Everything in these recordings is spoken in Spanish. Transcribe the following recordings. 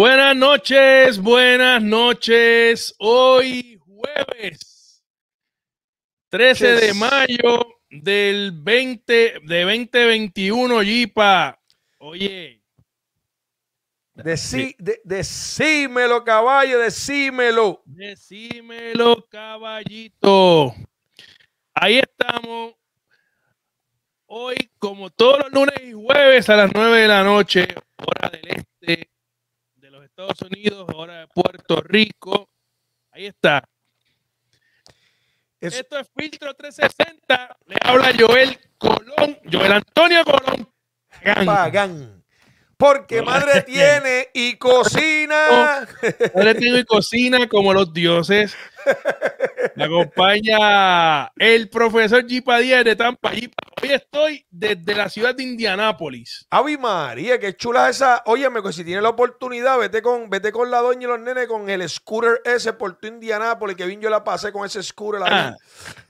Buenas noches, buenas noches. Hoy jueves 13 de mayo del 20 de 2021, Yipa. Oye. Decí, decímelo, caballo, decímelo. Decímelo, caballito. Ahí estamos. Hoy, como todos los lunes y jueves a las 9 de la noche, hora del este, Estados Unidos, ahora de Puerto Rico. Ahí está. Esto es Filtro 360. Le habla Joel Colón, Joel Antonio Colón. Porque madre tiene y cocina. Madre tiene y cocina como los dioses. Me acompaña el profesor Jipa Díaz de Tampa. Hoy estoy desde la ciudad de Indianápolis. Avi María, qué chula esa. Óyeme, que pues, si tienes la oportunidad, vete con, vete con la doña y los nenes con el scooter ese por tu Indianápolis, que bien yo la pasé con ese scooter. Ah. La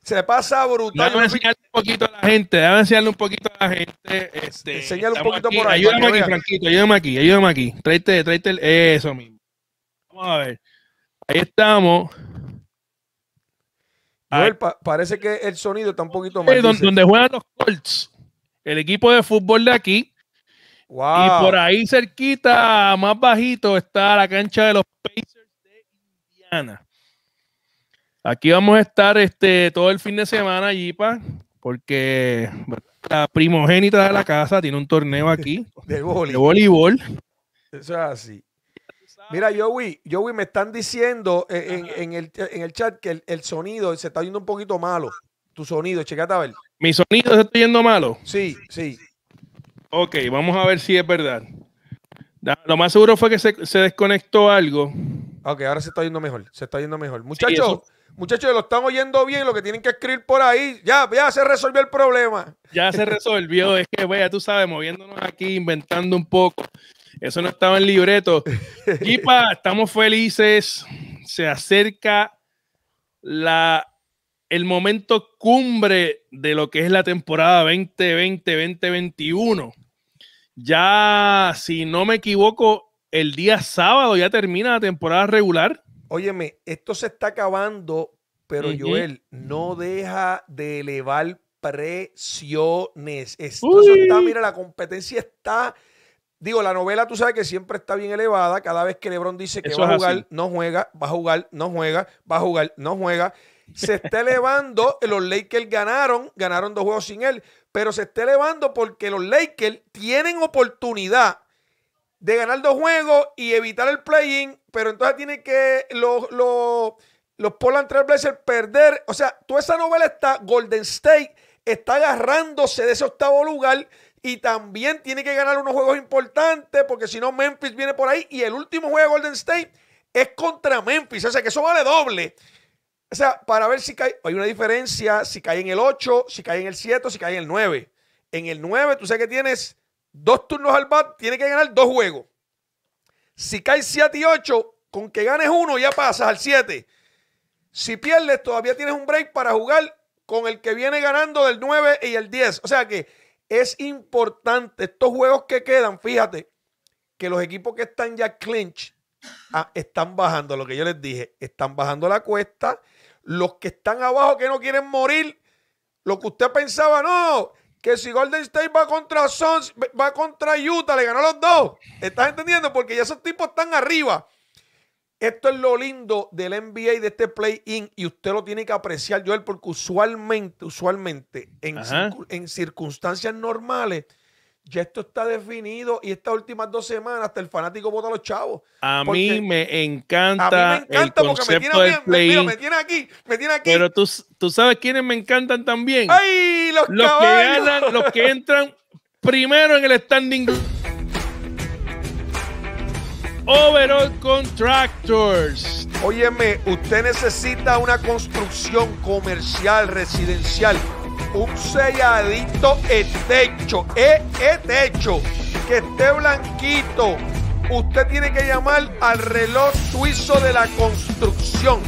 Se pasa brutal. Déjame enseñarle un poquito a la gente, déjame enseñarle un poquito a la gente. Este, Enseñale un poquito por ahí. Ayúdame aquí, Franquito, ayúdame aquí, ayúdame aquí. Tráete, tráete el, eso mismo. Vamos a ver. Ahí estamos parece que el sonido está un poquito mal. Donde, donde, juegan los Colts, el equipo de fútbol de aquí. Y por ahí cerquita, más bajito, está la cancha de los Pacers de Indiana. Aquí vamos a estar este, todo el fin de semana, pa porque la primogénita de la casa tiene un torneo aquí De voleibol. Eso es así. Mira, Joey, Joey, me están diciendo eh, en, el, chat que el, sonido se está yendo un poquito malo. Tu sonido, checate a ver. ¿Mi sonido se está yendo malo? Sí, sí. Ok, vamos a ver si es verdad. Lo más seguro fue que se, desconectó algo. Ok, ahora se está yendo mejor. Se está yendo mejor. Muchachos, muchachos, lo están oyendo bien. Lo que tienen que escribir por ahí. Ya, ya se resolvió el problema. Ya se resolvió. es que, vea, tú sabes, moviéndonos aquí, inventando un poco. Eso no estaba en libreto. equipa estamos felices. Se acerca la, el momento cumbre de lo que es la temporada 2020-2021. Ya, si no me equivoco, el día sábado ya termina la temporada regular. Óyeme, esto se está acabando, pero Joel, no deja de elevar presiones. Esto mira, la competencia está Digo, la novela tú sabes que siempre está bien elevada. Cada vez que Lebron dice que va a jugar, no juega, va a jugar, no juega, va a jugar, no juega. Se está elevando. Los Lakers ganaron, ganaron dos juegos sin él. Pero se está elevando porque los Lakers tienen oportunidad de ganar dos juegos y evitar el play-in. Pero entonces tienen que los, los, los Portland Trailblazers perder. O sea, toda esa novela está Golden State está agarrándose de ese octavo lugar y también tiene que ganar unos juegos importantes porque si no Memphis viene por ahí. Y el último juego de Golden State es contra Memphis. O sea que eso vale doble. O sea, para ver si cae, hay una diferencia, si cae en el 8, si cae en el 7, si cae en el 9. En el 9, tú sabes que tienes dos turnos al bat, tiene que ganar dos juegos. Si cae 7 y 8, con que ganes uno ya pasas al 7. Si pierdes, todavía tienes un break para jugar con el que viene ganando del 9 y el 10. O sea que es importante, estos juegos que quedan, fíjate, que los equipos que están ya clinch ah, están bajando, lo que yo les dije, están bajando la cuesta. Los que están abajo que no quieren morir, lo que usted pensaba, no, que si Golden State va contra Suns, va contra Utah, le ganó a los dos. ¿Estás entendiendo? Porque ya esos tipos están arriba. Esto es lo lindo del NBA de este play-in y usted lo tiene que apreciar, Joel, porque usualmente, usualmente, en, en circunstancias normales, ya esto está definido y estas últimas dos semanas hasta el fanático vota a los chavos. A mí me encanta. me encanta el porque me tiene, me, aquí, me Pero tú, sabes quiénes me encantan también. ¡Ay, que ganan, los que entran primero en el standing Overall Contractors. Óyeme, usted necesita una construcción comercial, residencial, un selladito techo, e techo, que esté blanquito. Usted tiene que llamar al reloj suizo de la construcción.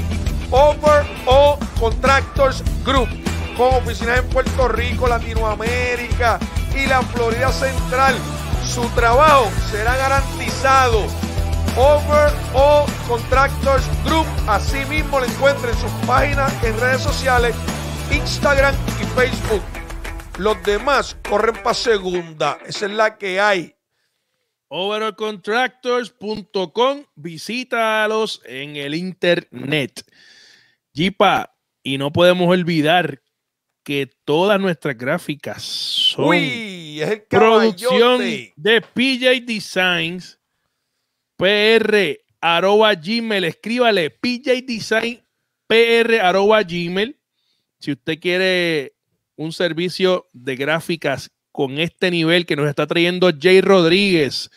Overall Contractors Group, con oficinas en Puerto Rico, Latinoamérica y la Florida Central. Su trabajo será garantizado Overall Contractors Group. mismo le encuentran en sus páginas en redes sociales, Instagram y Facebook. Los demás corren para segunda. Esa es la que hay. Overallcontractors.com. Visítalos en el internet. Jipa, y no podemos olvidar que todas nuestras gráficas son producción de PJ Designs PR arroba gmail, escríbale PJ Design PR gmail. Si usted quiere un servicio de gráficas con este nivel que nos está trayendo Jay Rodríguez.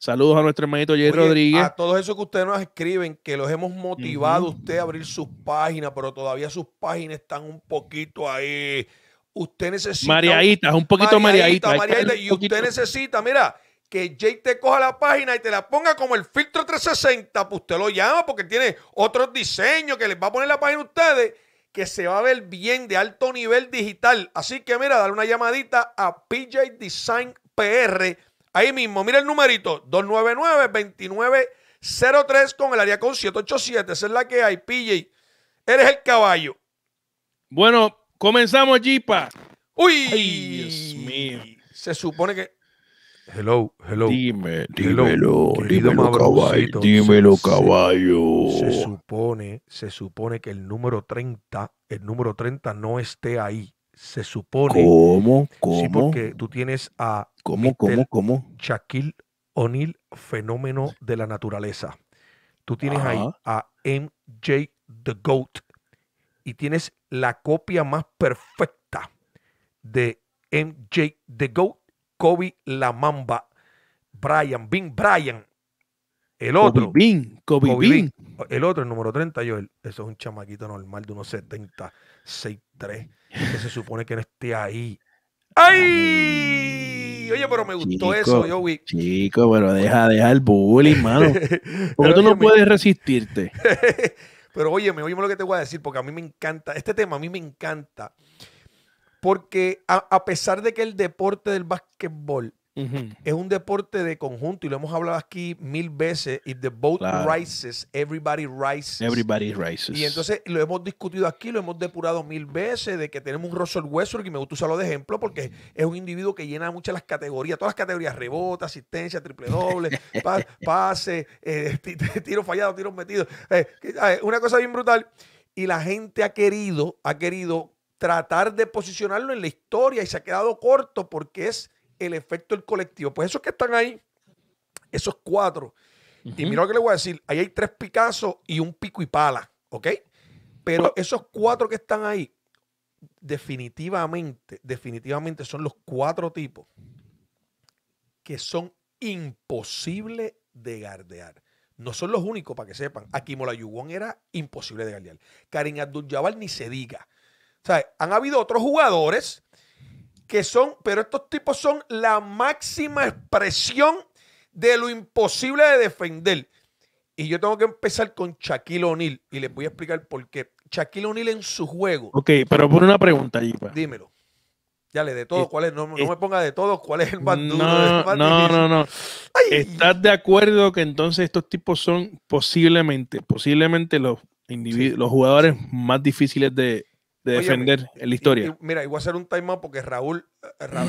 Saludos a nuestro hermanito Jay Rodríguez. A todos esos que ustedes nos escriben, que los hemos motivado usted a abrir sus páginas, pero todavía sus páginas están un poquito ahí. Usted necesita. Mariadita, un poquito María y usted necesita, mira, que Jay te coja la página y te la ponga como el filtro 360, pues usted lo llama porque tiene otros diseños que les va a poner la página a ustedes, que se va a ver bien de alto nivel digital. Así que mira, dale una llamadita a PJ Design PR. Ahí mismo, mira el numerito, 299-2903 con el área con 787. Esa es la que hay, PJ. Eres el caballo. Bueno, comenzamos, Jipa. Uy, Dios mío. Se supone que Hello, hello. Dime, dímelo, dímelo, caballo, dímelo, caballo. Se, supone, se supone que el número 30, el número 30 no esté ahí. Se supone. ¿Cómo? ¿Cómo? Sí, porque tú tienes a ¿Cómo, cómo, cómo? Shaquille O'Neal, fenómeno de la naturaleza. Tú tienes ahí a MJ The Goat y tienes la copia más perfecta de MJ The Goat Kobe La Mamba, Brian, Bing, Brian. El otro. El otro, el número 30, yo, eso es un chamaquito normal de unos 70, que se supone que no esté ahí. ¡Ay! Oye, pero me gustó eso, Joey. Chico, pero deja, deja el bullying, mano. Porque tú no puedes resistirte. pero óyeme, óyeme lo que te voy a decir, porque a mí me encanta, este tema a mí me encanta. Porque a, pesar de que el deporte del básquetbol es un deporte de conjunto, y lo hemos hablado aquí mil veces, if the boat rises, everybody rises. Everybody rises. Y entonces lo hemos discutido aquí, lo hemos depurado mil veces, de que tenemos un Russell Westbrook, y me gusta usarlo de ejemplo, porque es un individuo que llena muchas las categorías, todas las categorías, rebota asistencia, triple doble, pase, eh, tiro fallado, tiro metido. Eh, una cosa bien brutal. Y la gente ha querido, ha querido tratar de posicionarlo en la historia y se ha quedado corto porque es el efecto del colectivo. Pues esos que están ahí, esos cuatro. Y mira lo que le voy a decir, ahí hay tres Picasso y un pico y pala, ¿ok? Pero esos cuatro que están ahí, definitivamente, definitivamente son los cuatro tipos que son imposibles de gardear. No son los únicos, para que sepan. Aquí Molayugón era imposible de gardear. Karim abdul ni se diga. O sea, han habido otros jugadores que son, pero estos tipos son la máxima expresión de lo imposible de defender. Y yo tengo que empezar con Shaquille O'Neal y les voy a explicar por qué. Shaquille O'Neal en su juego. Ok, pero por una pregunta, allí. Dímelo. Dale, de todo, eh, ¿cuál es? No, eh, me ponga de todo, ¿cuál es el más duro? no, no, no, ¿Estás de acuerdo que entonces estos tipos son posiblemente, posiblemente los, los jugadores más difíciles de, de defender la historia. mira, y voy a hacer un timeout porque eh, Raúl,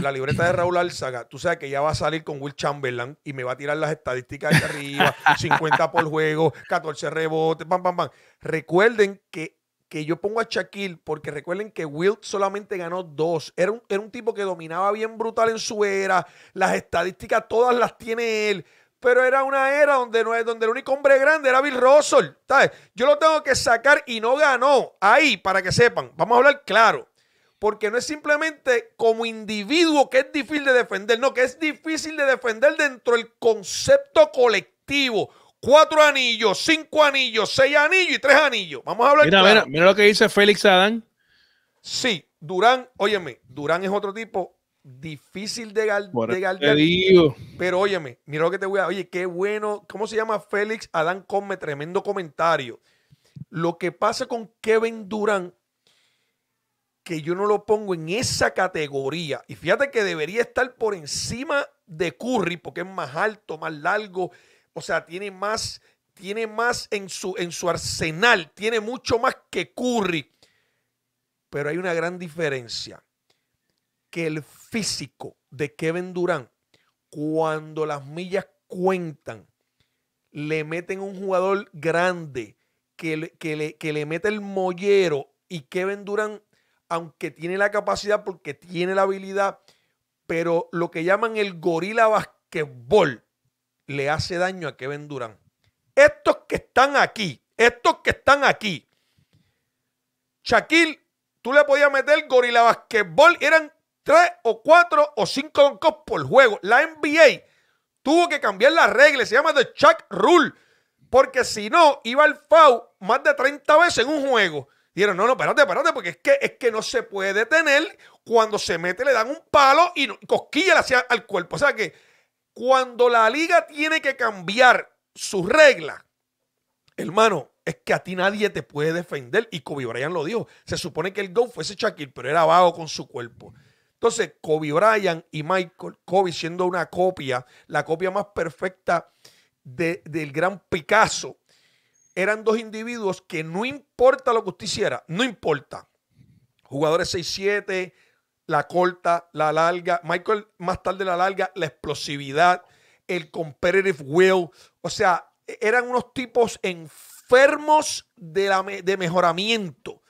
la libreta de Raúl Alzaga, tú sabes que ya va a salir con Will Chamberlain y me va a tirar las estadísticas de arriba, 50 por juego, 14 rebotes, pam, pam, pam. Recuerden que, que yo pongo a Shaquille porque recuerden que Will solamente ganó dos. Era era un tipo que dominaba bien brutal en su era, las estadísticas todas las tiene él pero era una era donde, no, donde el único hombre grande era Bill Russell. Yo lo tengo que sacar y no ganó. Ahí, para que sepan, vamos a hablar claro. Porque no es simplemente como individuo que es difícil de defender, no, que es difícil de defender dentro del concepto colectivo. Cuatro anillos, cinco anillos, seis anillos y tres anillos. Vamos a hablar claro. Mira, mira lo que dice Félix Adán. Sí, Durán, óyeme, Durán es otro tipo difícil de, gal, de Pero óyeme, mira lo que te voy a. Oye, qué bueno. ¿Cómo se llama Félix Adán Come? Tremendo comentario. Lo que pasa con Kevin Durán, que yo no lo pongo en esa categoría. Y fíjate que debería estar por encima de Curry, porque es más alto, más largo. O sea, tiene más, tiene más en su, en su arsenal, tiene mucho más que Curry. Pero hay una gran diferencia que el físico de Kevin Durant, cuando las millas cuentan, le meten un jugador grande que le, mete el mollero y Kevin Durant, aunque tiene la capacidad porque tiene la habilidad, pero lo que llaman el gorila basquetbol le hace daño a Kevin Durant. Estos que están aquí, estos que están aquí, Shaquille, tú le podías meter gorila basquetbol, eran tres o cuatro o cinco cops por juego. La NBA tuvo que cambiar las reglas. se llama The Chuck Rule, porque si no, iba el FAU más de 30 veces en un juego. Dieron no, no, espérate, espérate, porque es que, es que no se puede detener. Cuando se mete, le dan un palo y cosquilla hacia al cuerpo. O sea que cuando la liga tiene que cambiar sus reglas, hermano, es que a ti nadie te puede defender. Y Kobe Bryant lo dijo. Se supone que el fue fuese Shaquille, pero era vago con su cuerpo. Entonces, Kobe Bryant y Michael, Kobe siendo una copia, la copia más perfecta del gran Picasso, eran dos individuos que no importa lo que usted hiciera, no importa. Jugadores 6-7, la corta, la larga. Michael más tarde la larga, la explosividad, el competitive will. O sea, eran unos tipos enfermos de, la, de mejoramiento.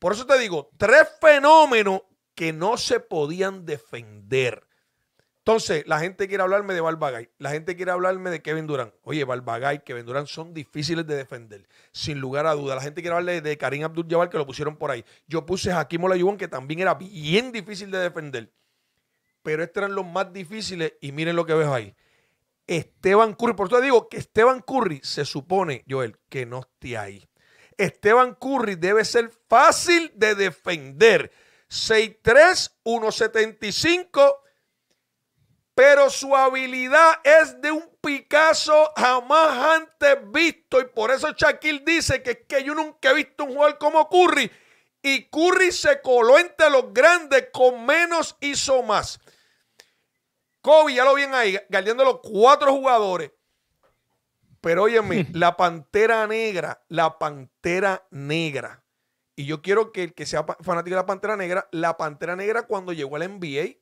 Por eso te digo, tres fenómenos que no se podían defender. Entonces, la gente quiere hablarme de Balbagay, la gente quiere hablarme de Kevin Durán. Oye, Balbagay, Kevin Durán son difíciles de defender, sin lugar a duda. La gente quiere hablarle de Karim Abdul-Jabbar, que lo pusieron por ahí. Yo puse a Hakim Olajuwon, que también era bien difícil de defender. Pero estos eran los más difíciles y miren lo que veo ahí. Esteban Curry, por eso digo que Esteban Curry se supone, Joel, que no esté ahí. Esteban Curry debe ser fácil de defender. 6'3", 1'75", pero su habilidad es de un Picasso jamás antes visto. Y por eso Shaquille dice que que yo nunca he visto un jugador como Curry. Y Curry se coló entre los grandes, con menos hizo más. Kobe, ya lo ven ahí, galeando los cuatro jugadores. Pero óyeme, la pantera negra, la pantera negra y yo quiero que el que sea fanático de la Pantera Negra, la Pantera Negra cuando llegó al NBA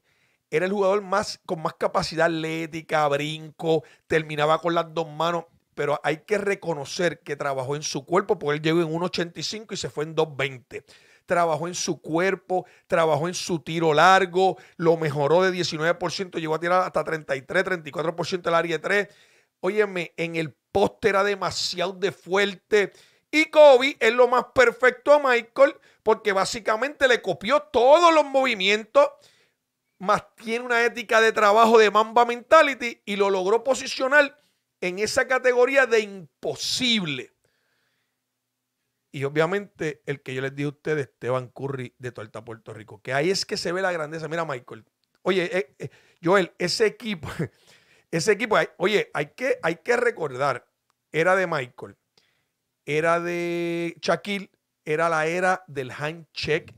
era el jugador más, con más capacidad atlética, brinco, terminaba con las dos manos, pero hay que reconocer que trabajó en su cuerpo, porque él llegó en 1.85 y se fue en 2.20. Trabajó en su cuerpo, trabajó en su tiro largo, lo mejoró de 19%, llegó a tirar hasta 33, 34% del área 3. Óyeme, en el póster era demasiado de fuerte y Kobe es lo más perfecto a Michael porque básicamente le copió todos los movimientos, más tiene una ética de trabajo de Mamba Mentality y lo logró posicionar en esa categoría de imposible. Y obviamente el que yo les di a ustedes, Esteban Curry de Torta Puerto Rico, que ahí es que se ve la grandeza. Mira, Michael, oye, eh, eh, Joel, ese equipo, ese equipo, oye, hay que, hay que recordar, era de Michael era de Shaquille, era la era del hand check,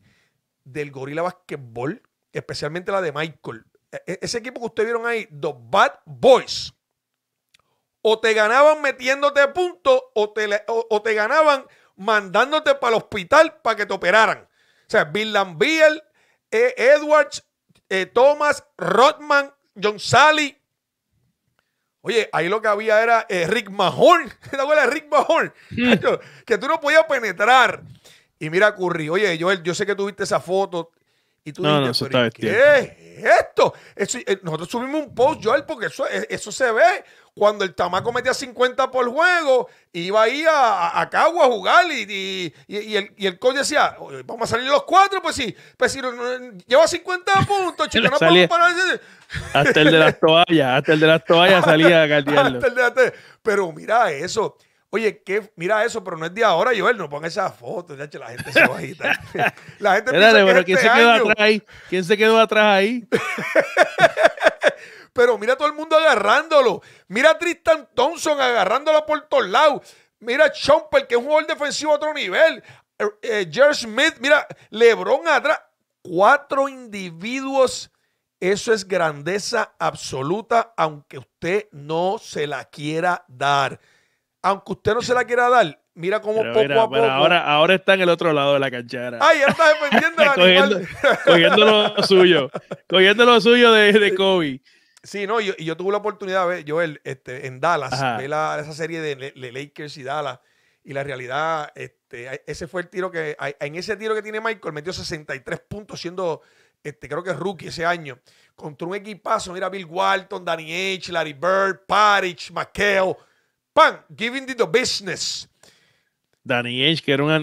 del gorila Basketball, especialmente la de Michael. E, e, ese equipo que ustedes vieron ahí, The Bad Boys. O te ganaban metiéndote puntos o te, o, te ganaban mandándote para el hospital para que te operaran. O sea, Bill e, Edwards, eh, Thomas, Rodman, John Sally, Oye, ahí lo que había era eh, Rick Mahorn. la acuerdas de Rick Mahorn? Mm. que tú no podías penetrar. Y mira, Curry, oye, Joel, yo sé que tuviste esa foto. Y tú no, dijiste, no, ¿qué es esto? Eh, nosotros subimos un post, Joel, porque eso, eh, eso se ve cuando el Tamaco metía 50 por juego, iba ahí a, a Cagua a jugar y, y, el, y, el, coach decía, vamos a salir los cuatro, pues sí, pues sí, lleva 50 puntos, chico, no podemos parar. Hasta el de las toallas, hasta el de las toallas salía a hasta el Pero mira eso. Oye, mira eso, pero no es de ahora, Joel, no ponga esas fotos, la gente se va a La gente Espérate, pero ¿quién, este se quedó atrás ahí? ¿quién se quedó atrás ahí? pero mira a todo el mundo agarrándolo. Mira a Tristan Thompson agarrándolo por todos lados. Mira a Chomper, que es un jugador defensivo a otro nivel. Er, eh, George Smith, mira, LeBron atrás. Cuatro individuos. Eso es grandeza absoluta, aunque usted no se la quiera dar. Aunque usted no se la quiera dar, mira cómo poco a poco. Ahora, ahora está en el otro lado de la canchera. Ay, está defendiendo lo suyo. cogiéndolo suyo de, de Kobe. Sí, no, y yo, tuve la oportunidad, de Joel, este, en Dallas, ver esa serie de, Lakers y Dallas. Y la realidad, este, ese fue el tiro que, en ese tiro que tiene Michael, metió 63 puntos siendo, este, creo que rookie ese año, contra un equipazo, mira, Bill Walton, Danny H., Larry Bird, Parrish, McHale, ¡pam! Giving the business. Danny H., que era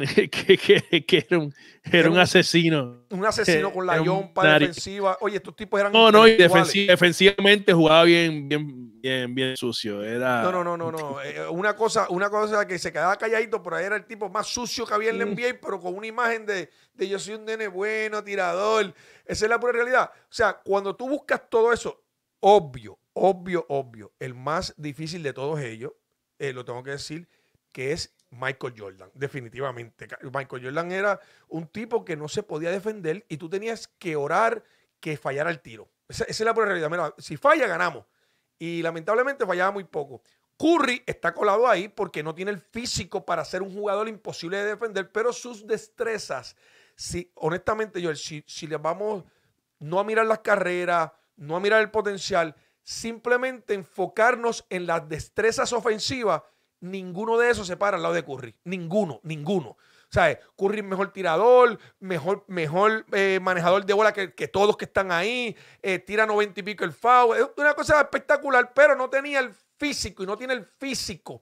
que era un Era un, asesino. Un asesino con la yompa defensiva. Oye, estos tipos eran. No, no, y defensivamente jugaba bien, bien, bien, bien sucio. Era... No, no, no, no, eh, una, cosa, una cosa que se quedaba calladito, pero era el tipo más sucio que había en la NBA, pero con una imagen de, yo soy un nene bueno, tirador. Esa es la pura realidad. O sea, cuando tú buscas todo eso, obvio, obvio, obvio, el más difícil de todos ellos, eh, lo tengo que decir, que es Michael Jordan, definitivamente. Michael Jordan era un tipo que no se podía defender y tú tenías que orar que fallara el tiro. Esa, es la realidad. Mira, si falla, ganamos. Y lamentablemente fallaba muy poco. Curry está colado ahí porque no tiene el físico para ser un jugador imposible de defender, pero sus destrezas, si, honestamente, yo, si, si vamos no a mirar las carreras, no a mirar el potencial, simplemente enfocarnos en las destrezas ofensivas, Ninguno de esos se para al lado de Curry. Ninguno, ninguno. O sea, Curry es mejor tirador, mejor, mejor eh, manejador de bola que, todos que están ahí. Eh, tira noventa y pico el foul. Es una cosa espectacular, pero no tenía el físico y no tiene el físico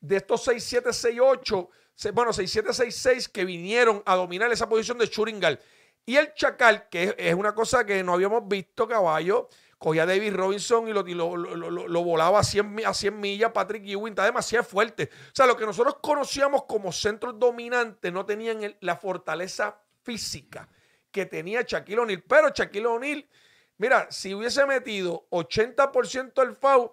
de estos 6-7, 6-8, bueno, 6-7, 6 que vinieron a dominar esa posición de Churingal. Y el Chacal, que es una cosa que no habíamos visto, caballo. Cogía a David Robinson y lo, volaba a 100, a 100 millas. Patrick Ewing está demasiado fuerte. O sea, lo que nosotros conocíamos como centro dominante no tenían la fortaleza física que tenía Shaquille O'Neal. Pero Shaquille O'Neal, mira, si hubiese metido 80% del foul,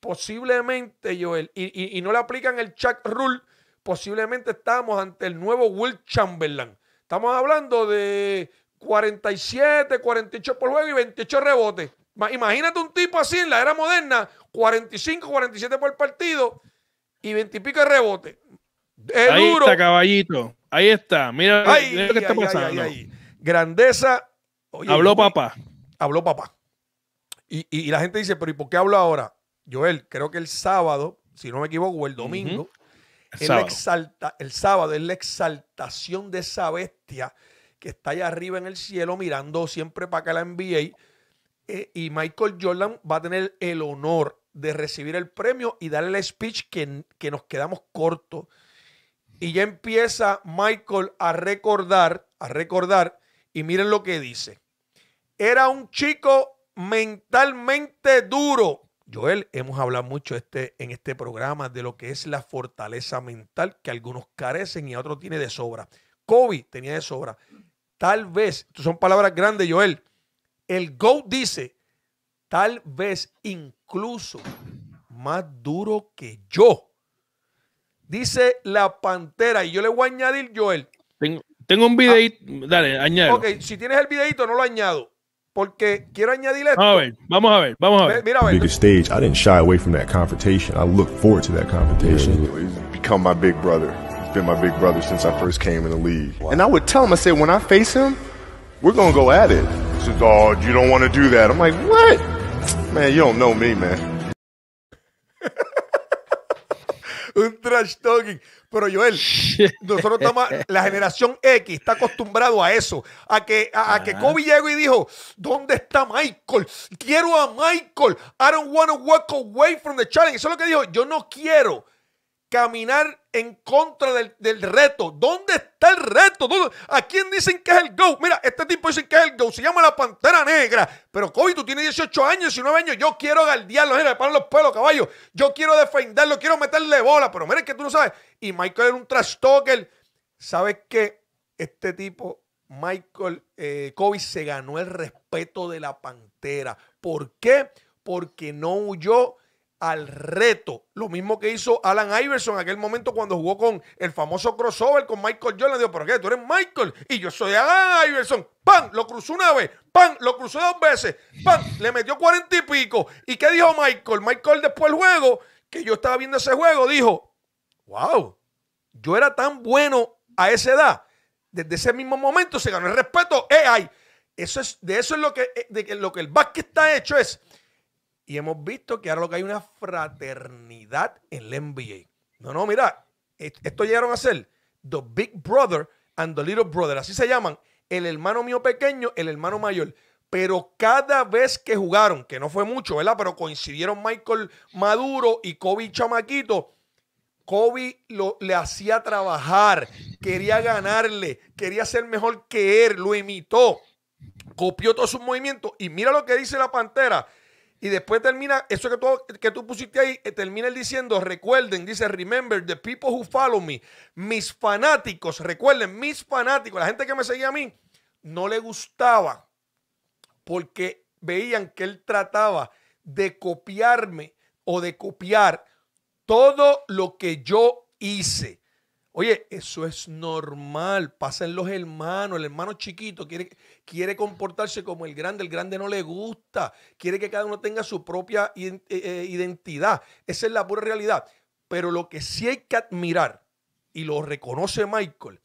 posiblemente, Joel, y, y, no le aplican el Chuck Rule, posiblemente estábamos ante el nuevo Will Chamberlain. Estamos hablando de 47, 48 por juego y 28 rebotes. Imagínate un tipo así en la era moderna, 45, 47 por partido y 20 y pico de rebote. Es ahí está, caballito. Ahí está. Mira, lo que está pasando. Grandeza. habló papá. Habló papá. Y, la gente dice, pero ¿y por qué habló ahora? Joel, creo que el sábado, si no me equivoco, o el domingo, el, sábado. es la exaltación de esa bestia que está allá arriba en el cielo mirando siempre para que la NBA eh, y Michael Jordan va a tener el honor de recibir el premio y darle el speech que, que nos quedamos cortos. Y ya empieza Michael a recordar, a recordar, y miren lo que dice. Era un chico mentalmente duro. Joel, hemos hablado mucho este, en este programa de lo que es la fortaleza mental que algunos carecen y otros tiene de sobra. Kobe tenía de sobra. Tal vez, son palabras grandes, Joel. El GO dice, tal vez incluso más duro que yo. Dice la pantera, y yo le voy a añadir, Joel. Tengo, un videito, ah, dale, añade. Ok, si tienes el videito, no lo añado. Porque quiero añadirle esto. A ver, vamos a ver, vamos a ver. Mira, a ver. En stage, I didn't shy away from that confrontation. I look forward to that confrontation. He's become my big brother. He's been my big brother since I first came in the league. And I would tell him, I said, when I face him, we're going go at it says, "Oh, you don't want to do that." I'm like, "What? Man, you don't know me, man." Un trash talking. Pero Joel, nosotros estamos, la generación X está acostumbrado a eso, a que, a, a que ah. Kobe llegó y dijo, ¿dónde está Michael? Quiero a Michael. I don't want to walk away from the challenge. Eso es lo que dijo, yo no quiero caminar en contra del, reto. ¿Dónde está el reto? ¿A quién dicen que es el go? Mira, este tipo dice que es el go. Se llama la Pantera Negra. Pero Kobe, tú tienes 18 años, 19 años. Yo quiero galdearlo. Mira, le los pelos, caballo. Yo quiero defenderlo. Quiero meterle bola. Pero mira, que tú no sabes. Y Michael era un trash talker. ¿Sabes qué? Este tipo, Michael eh, Kobe, se ganó el respeto de la Pantera. ¿Por qué? Porque no huyó al reto. Lo mismo que hizo Alan Iverson en aquel momento cuando jugó con el famoso crossover con Michael Jordan. Dijo, ¿pero qué? Tú eres Michael y yo soy Alan Iverson. ¡Pam! Lo cruzó una vez. ¡Pam! Lo cruzó dos veces. ¡Pam! Le metió cuarenta y pico. ¿Y qué dijo Michael? Michael después del juego, que yo estaba viendo ese juego, dijo, wow, yo era tan bueno a esa edad. Desde ese mismo momento se ganó el respeto. ¡Eh, ay! Eso es, de eso es lo que, eh, de, lo que el básquet está hecho es y hemos visto que ahora lo que hay una fraternidad en la NBA. No, no, mira, esto llegaron a ser The Big Brother and the Little Brother. Así se llaman. El hermano mío pequeño, el hermano mayor. Pero cada vez que jugaron, que no fue mucho, ¿verdad? Pero coincidieron Michael Maduro y Kobe Chamaquito. Kobe lo, le hacía trabajar, quería ganarle, quería ser mejor que él, lo imitó, copió todos sus movimientos. Y mira lo que dice la pantera y después termina, eso que tú, que tú pusiste ahí, eh, termina él diciendo, recuerden, dice, remember the people who follow me, mis fanáticos, recuerden, mis fanáticos, la gente que me seguía a mí, no le gustaba porque veían que él trataba de copiarme o de copiar todo lo que yo hice. Oye, eso es normal. Pasan los hermanos. El hermano chiquito quiere, quiere comportarse como el grande. El grande no le gusta. Quiere que cada uno tenga su propia eh, eh, identidad. Esa es la pura realidad. Pero lo que sí hay que admirar, y lo reconoce Michael,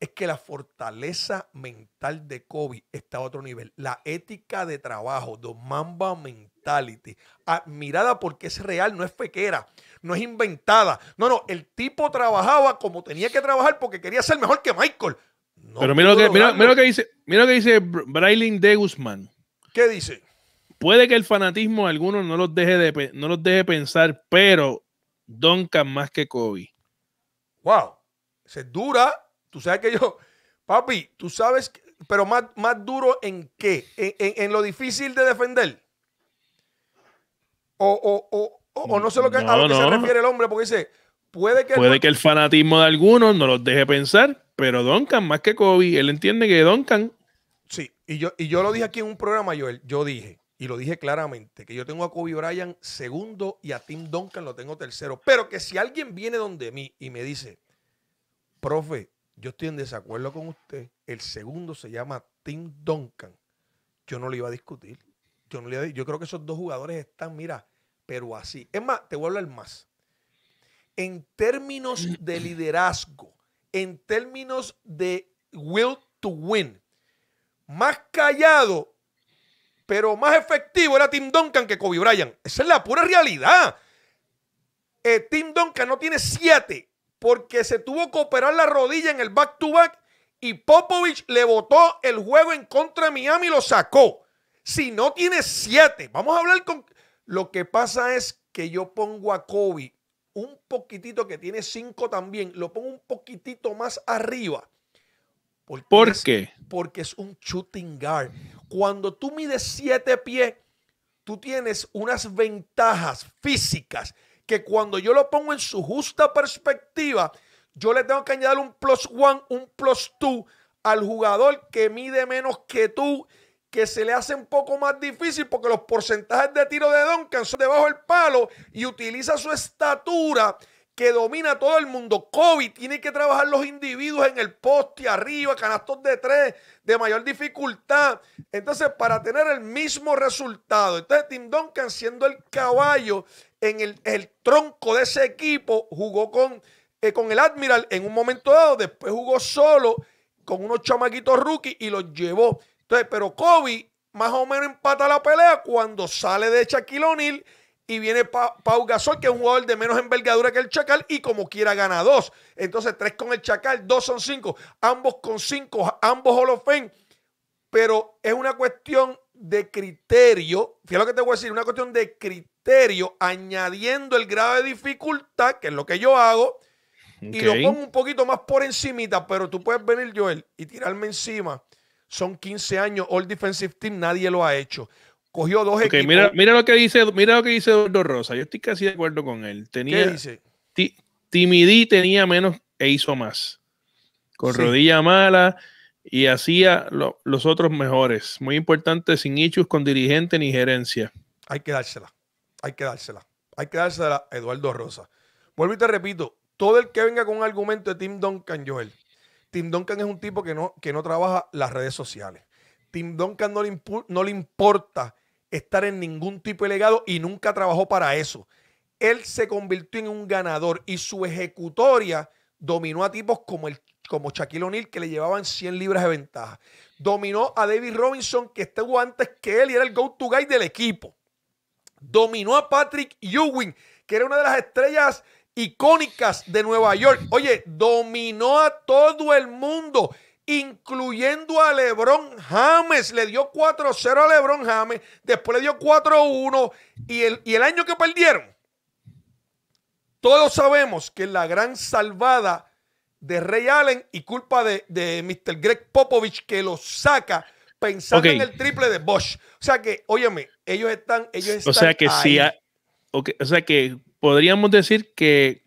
es que la fortaleza mental de Kobe está a otro nivel. La ética de trabajo, Don Mamba Mentality, admirada ah, porque es real, no es fequera, no es inventada. No, no, el tipo trabajaba como tenía que trabajar porque quería ser mejor que Michael. Pero mira lo, que, dice, mira lo que dice de Guzmán. ¿Qué dice? Puede que el fanatismo de algunos no los deje, de, no los deje pensar, pero Duncan más que Kobe. Wow. Se dura, Tú sabes que yo, papi, tú sabes, pero más, más duro en qué? En, lo difícil de defender. O, no sé lo que, a lo que se refiere el hombre, porque dice, puede que... Puede que el fanatismo de algunos no los deje pensar, pero Duncan, más que Kobe, él entiende que Duncan... Sí, y yo, y yo lo dije aquí en un programa, Joel, yo dije, y lo dije claramente, que yo tengo a Kobe Bryant segundo y a Tim Duncan lo tengo tercero, pero que si alguien viene donde mí y me dice, profe, yo estoy en desacuerdo con usted. El segundo se llama Tim Duncan. Yo no le iba a discutir. Yo, no le yo creo que esos dos jugadores están, mira, pero así. Es más, te voy a hablar más. En términos de liderazgo, en términos de will to win, más callado, pero más efectivo era Tim Duncan que Kobe Bryant. Esa es la pura realidad. Eh, Tim Duncan no tiene siete porque se tuvo que operar la rodilla en el back-to-back y Popovich le botó el juego en contra de Miami y lo sacó. Si no tiene siete, vamos a hablar con... Lo que pasa es que yo pongo a Kobe un poquitito, que tiene cinco también, lo pongo un poquitito más arriba. ¿Por qué? Porque es un shooting guard. Cuando tú mides siete pies, tú tienes unas ventajas físicas que cuando yo lo pongo en su justa perspectiva, yo le tengo que añadir un plus one, un plus two al jugador que mide menos que tú, que se le hace un poco más difícil porque los porcentajes de tiro de Duncan son debajo del palo y utiliza su estatura que domina a todo el mundo. Kobe tiene que trabajar los individuos en el poste, arriba, canastos de tres, de mayor dificultad. Entonces, para tener el mismo resultado. Entonces, Tim Duncan siendo el caballo en el, tronco de ese equipo, jugó con, eh, con el Admiral en un momento dado, después jugó solo con unos chamaquitos rookies y los llevó. Entonces, pero Kobe más o menos empata la pelea cuando sale de Shaquille O'Neal y viene Pau Gasol, que es un jugador de menos envergadura que el Chacal, y como quiera gana dos. Entonces, tres con el Chacal, dos son cinco, ambos con cinco, ambos Hall Pero es una cuestión de criterio, fíjate lo que te voy a decir, una cuestión de criterio añadiendo el grado de dificultad, que es lo que yo hago, y lo pongo un poquito más por encimita, pero tú puedes venir, Joel, y tirarme encima. Son 15 años, All Defensive Team, nadie lo ha hecho. Cogió dos equipos. Mira, mira, lo que dice, mira lo que dice Eduardo Rosa. Yo estoy casi de acuerdo con él. Tenía, timidí tenía menos e hizo más. Con rodilla mala y hacía los otros mejores. Muy importante, sin hechos con dirigente ni gerencia. Hay que dársela hay que dársela. Hay que dársela a Eduardo Rosa. Vuelvo y te repito, todo el que venga con un argumento de Tim Duncan, Joel. Tim Duncan es un tipo que no, que no trabaja las redes sociales. Tim Duncan no le, importa estar en ningún tipo de legado y nunca trabajó para eso. Él se convirtió en un ganador y su ejecutoria dominó a tipos como, el, como Shaquille O'Neal que le llevaban 100 libras de ventaja. Dominó a David Robinson que estuvo antes que él y era el go-to guy del equipo dominó a Patrick Ewing, que era una de las estrellas icónicas de Nueva York. Oye, dominó a todo el mundo, incluyendo a LeBron James. Le dio 4-0 a LeBron James, después le dio 4-1 y el, y el año que perdieron. Todos sabemos que la gran salvada de Ray Allen y culpa de, de Mr. Greg Popovich que lo saca pensando en el triple de Bosch. O sea que, óyeme, ellos están, ellos están O sea que ahí. sí, o sea que podríamos decir que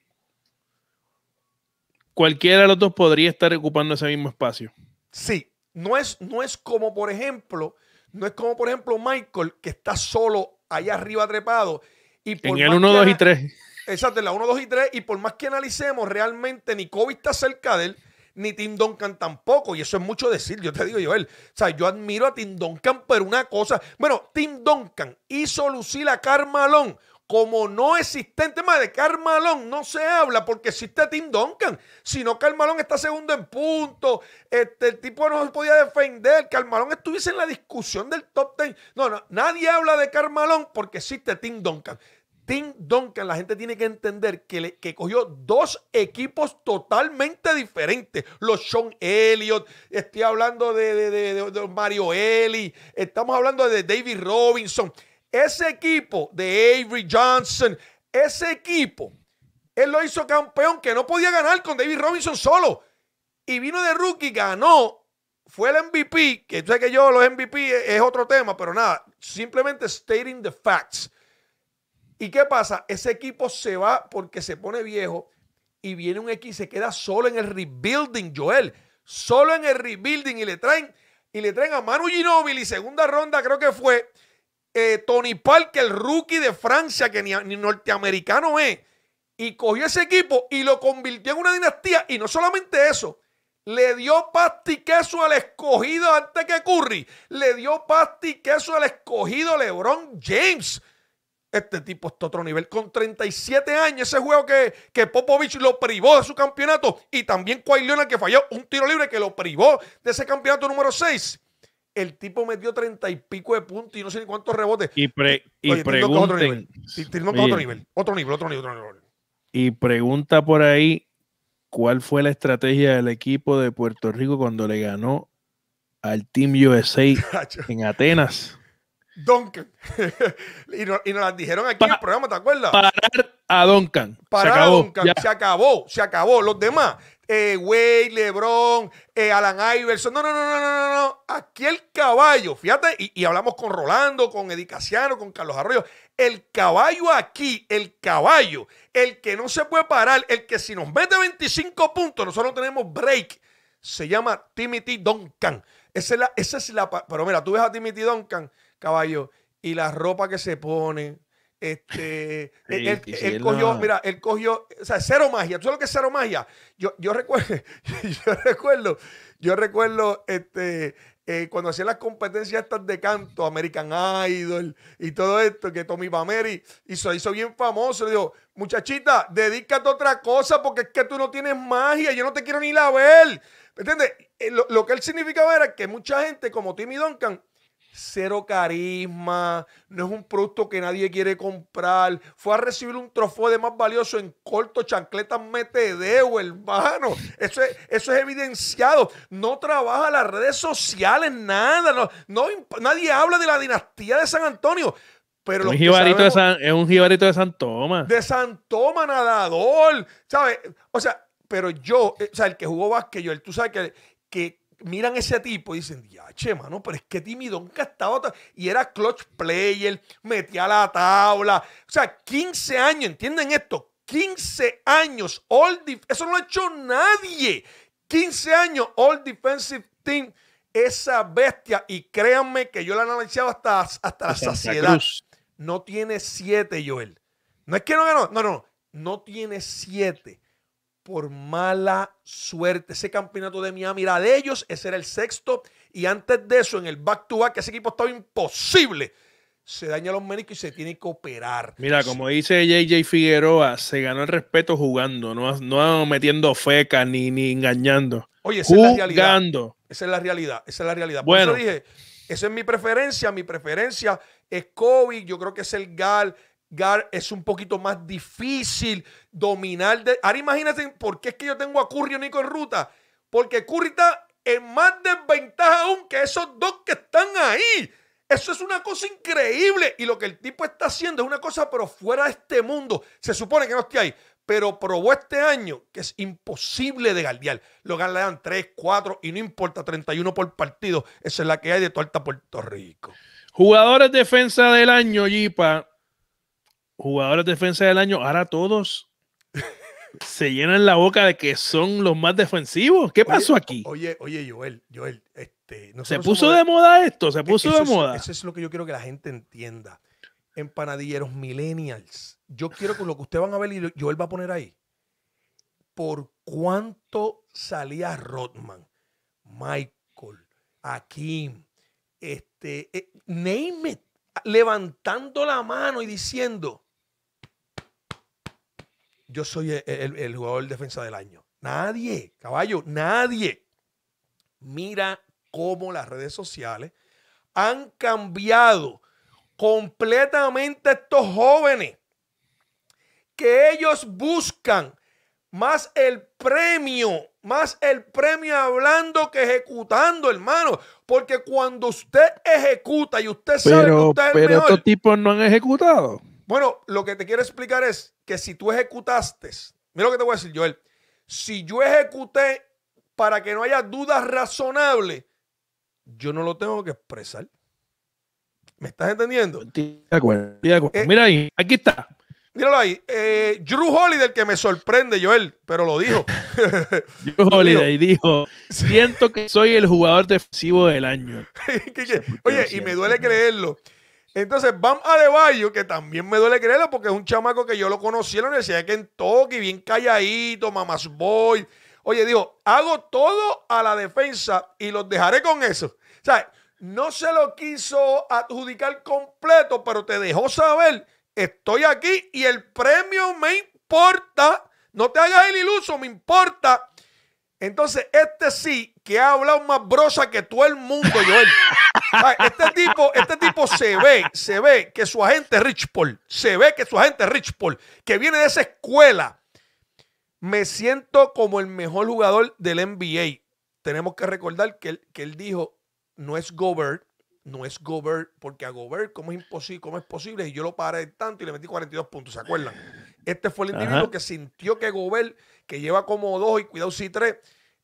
cualquiera de los dos podría estar ocupando ese mismo espacio. Sí, no es, no es como por ejemplo, no es como por ejemplo Michael que está solo allá arriba trepado y por en el 1, 2 y 3. Exacto, en la 1, 2 y 3 y por más que analicemos realmente ni Kobe está cerca de él ni Tim Duncan tampoco. Y eso es mucho decir, yo te digo, Joel. O sea, yo admiro a Tim Duncan, pero una cosa. Bueno, Tim Duncan hizo lucir a Carmalón como no existente más de Carmalón no se habla porque existe Tim Duncan. Si no, Carmalón está segundo en punto. Este, el tipo no se podía defender. Carmalón estuviese en la discusión del top ten, No, no, nadie habla de Carmalón porque existe Tim Duncan. Tim Duncan, la gente tiene que entender que, que cogió dos equipos totalmente diferentes. Los Sean Elliott, estoy hablando de, de, de, Mario Eli, estamos hablando de David Robinson. Ese equipo de Avery Johnson, ese equipo, él lo hizo campeón que no podía ganar con David Robinson solo. Y vino de rookie, ganó fue el MVP, que tú que yo los MVP es, otro tema, pero nada, simplemente stating the facts. ¿Y qué pasa? Ese equipo se va porque se pone viejo y viene un X, se queda solo en el rebuilding, Joel. Solo en el rebuilding y le traen, y le traen a Manu Ginóbili, segunda ronda creo que fue, eh, Tony Parker, el rookie de Francia, que ni, norteamericano es, y cogió ese equipo y lo convirtió en una dinastía. Y no solamente eso, le dio pasti queso al escogido antes que Curry. Le dio pasti queso al escogido LeBron James. Este tipo está otro nivel. Con 37 años, ese juego que, que Popovich lo privó de su campeonato. Y también Kawhi que falló un tiro libre que lo privó de ese campeonato número 6. El tipo metió 30 y pico de puntos y no sé ni cuántos rebotes. Y, pre, y otro nivel, otro nivel, otro nivel. Y pregunta por ahí cuál fue la estrategia del equipo de Puerto Rico cuando le ganó al Team USA en Atenas. Duncan. y, nos las dijeron aquí en el programa, ¿te acuerdas? Parar a Duncan. Parar se acabó, Se acabó, se acabó. Los demás, eh, Wade, LeBron, eh, Alan Iverson. No, no, no, no, no, no. Aquí el caballo, fíjate, y, hablamos con Rolando, con Edicaciano, con Carlos Arroyo. El caballo aquí, el caballo, el que no se puede parar, el que si nos mete 25 puntos, nosotros no tenemos break. Se llama Timothy Duncan. Esa es la, esa es la. Pero mira, tú ves a Timothy Duncan caballo, y la ropa que se pone. Este, él, cogió, mira, él cogió, o sea, cero magia. ¿Tú sabes lo que es cero magia? Yo, yo recuerdo, yo recuerdo, yo recuerdo, este, eh, cuando hacía las competencias estas de canto, American Idol y todo esto, que Tommy Pameri hizo, hizo bien famoso. Le muchachita, dedícate a otra cosa porque es que tú no tienes magia, yo no te quiero ni la ver. ¿Entiendes? Eh, lo, lo, que él significaba era que mucha gente como Timmy Duncan cero carisma, no es un producto que nadie quiere comprar. Fue a recibir un trofeo de más valioso en corto, chancletas metedeo, hermano. Eso es, eso es evidenciado. No trabaja las redes sociales, nada. No, no nadie habla de la dinastía de San Antonio. Pero un jibarito de San, es un jibarito de San Tomás. De San Toma, nadador. ¿Sabes? O sea, pero yo, eh, o sea, el que jugó básquet, yo, tú sabes que, que miran ese tipo y dicen, ya, che, mano, pero es que timidón está estaba. Y era clutch player, metía la tabla. O sea, 15 años, ¿entienden esto? 15 años, all eso no lo ha hecho nadie. 15 años, all defensive team, esa bestia. Y créanme que yo la analizaba hasta, hasta la saciedad. No tiene 7, Joel. No es que no ganó, no, no, no, no tiene 7 por mala suerte. Ese campeonato de Miami era de ellos, ese era el sexto. Y antes de eso, en el back-to-back, ese equipo estaba imposible. Se daña los médicos y se tiene que operar. Mira, como dice JJ Figueroa, se ganó el respeto jugando, no, no metiendo feca ni, ni engañando. Oye, esa es la realidad. Esa es la realidad, esa es la realidad. Por eso dije, esa es mi preferencia. Mi preferencia es Kobe, yo creo que es el Gal, Gar es un poquito más difícil dominar. De... Ahora imagínense por qué es que yo tengo a Curry y Nico en ruta. Porque Curry está en más desventaja aún que esos dos que están ahí. Eso es una cosa increíble. Y lo que el tipo está haciendo es una cosa, pero fuera de este mundo. Se supone que no esté ahí. Pero probó este año que es imposible de galdear. Lo le 3, 4 y no importa, 31 por partido. Esa es la que hay de alta Puerto Rico. Jugadores defensa del año, Yipa jugadores de defensa del año, ahora todos se llenan la boca de que son los más defensivos. ¿Qué pasó aquí? Oye, oye, Joel, Joel, este, se puso de moda esto, se puso de moda. eso es lo que yo quiero que la gente entienda. Empanadilleros millennials, yo quiero que lo que ustedes van a ver y Joel va a poner ahí. ¿Por cuánto salía Rodman, Michael, Akim, este, eh, levantando la mano y diciendo, yo soy e, e, el, jugador defensa del año. Nadie, caballo, nadie. Mira cómo las redes sociales han cambiado completamente estos jóvenes que ellos buscan más el premio, más el premio hablando que ejecutando, hermano. Porque cuando usted ejecuta y usted sabe que usted es el pero estos tipos no han ejecutado. Bueno, lo que te quiero explicar es si tú ejecutaste, mira lo que te voy a decir, Joel, si yo ejecuté para que no haya dudas razonables, yo no lo tengo que expresar. ¿Me estás entendiendo? Eh, mira ahí, aquí está. Míralo ahí. Eh, Drew Holiday, que me sorprende, Joel, pero lo dijo. Drew Holiday dijo: Siento que soy el jugador defensivo del año. Oye, y me duele creerlo. Entonces, Bam Adebayo, que también me duele creerlo porque es un chamaco que yo lo conocí en la Universidad de Kentucky, bien calladito, mamás boy. Oye, dijo, hago todo a la defensa y los dejaré con eso. O sea, no se lo quiso adjudicar completo, pero te dejó saber, estoy aquí y el premio me importa. No te hagas el iluso, me importa. Entonces, este sí que ha hablado más brosa que todo el mundo, Joel. Este tipo, este tipo se ve, se ve que su agente Rich Paul, se ve que su agente Rich Paul, que viene de esa escuela, me siento como el mejor jugador del NBA. Tenemos que recordar que él, él dijo, no es Gobert, no es Gobert, porque a Gobert, ¿cómo es imposible? es posible? Y yo lo paré tanto y le metí 42 puntos, ¿se acuerdan? Este fue el individuo que sintió que Gobert, que lleva como dos y cuidado si tres,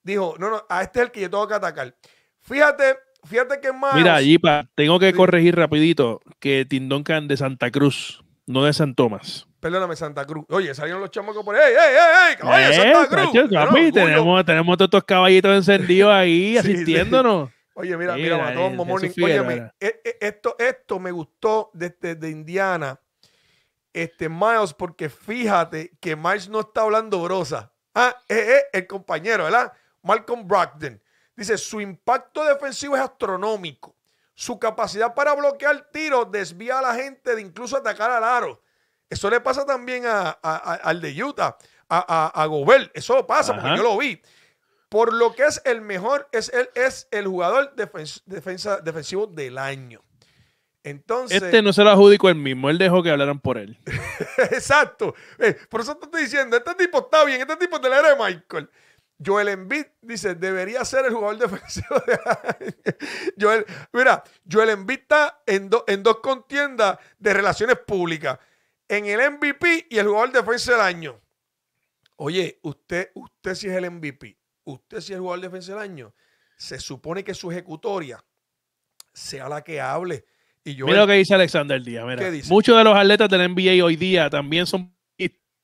dijo, no, no, a este es el que yo tengo que atacar. Fíjate, fíjate que más... Mira, Jipa, tengo que corregir rapidito que Tindoncan de Santa Cruz, no de San Tomás. Perdóname, Santa Cruz. Oye, salieron los chamacos por ahí. ¡Ey, ey, ey! ¡Oye, eh, Santa Cruz! tenemos, tenemos todos estos caballitos encendidos ahí asistiéndonos. Oye, mira, mira, Matón, Morning. Oye, e, e, esto, esto me gustó desde de Indiana, este Miles, porque fíjate que Miles no está hablando brosa. Ah, es, eh, eh, el compañero, ¿verdad? Malcolm Brogdon. Dice, su impacto defensivo es astronómico. Su capacidad para bloquear tiros desvía a la gente de incluso atacar al aro. Eso le pasa también al de Utah, a, Gobert. Eso pasa porque yo lo vi. Por lo que es el mejor, es, él es el jugador defensa, defensivo del año. Entonces, este no se lo adjudicó él mismo, él dejó que hablaran por él. Exacto. Eh, por eso te estoy diciendo, este tipo está bien, este tipo de la era de Michael. Joel Embiid dice, debería ser el jugador defensivo de Joel, mira, Joel Embiid está en, en dos contiendas de relaciones públicas, en el MVP y el jugador defensa del año. Oye, usted, usted si es el MVP, usted si es el jugador defensa del año, se supone que su ejecutoria sea la que hable. Y yo mira lo que dice Alexander Díaz, mira. Muchos de los atletas del NBA hoy día también son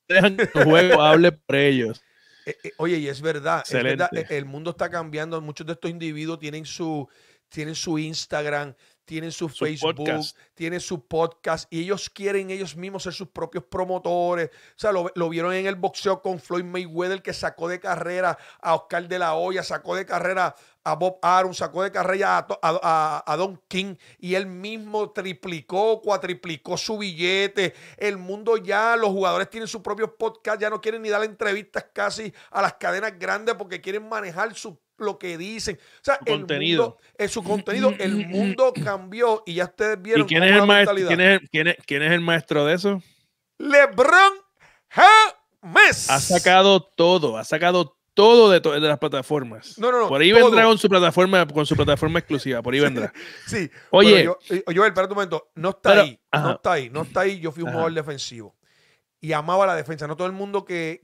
dejan que el juego hable por ellos. Eh, eh, oye, y es verdad, e, el mundo está cambiando, muchos de estos individuos tienen su, tienen su Instagram, tienen su, Facebook, tienen su podcast y ellos quieren ellos mismos ser sus propios promotores. O sea, lo, vieron en el boxeo con Floyd Mayweather que sacó de carrera a Oscar de la Hoya, sacó de carrera a Bob Arum, sacó de carrera a, Don King y él mismo triplicó, cuatriplicó su billete. El mundo ya, los jugadores tienen sus propios podcasts, ya no quieren ni dar entrevistas casi a las cadenas grandes porque quieren manejar su, lo que dicen. O sea, el contenido. Mundo, eh, su contenido, el mm, mm, mm, mundo cambió y ya ustedes vieron. ¿Y quién, es el maestro, ¿quién, quién, es, el maestro de eso? LeBron James. Ha sacado todo, ha sacado todo todo de, de, las plataformas. No, no, no. Por ahí vendrá con su plataforma, con su plataforma exclusiva. Por ahí vendrá. sí. Oye. Yo, eh, un momento. No está ahí. No está ahí. No está ahí. Yo fui un jugador defensivo. Y amaba la defensa. No todo el mundo que,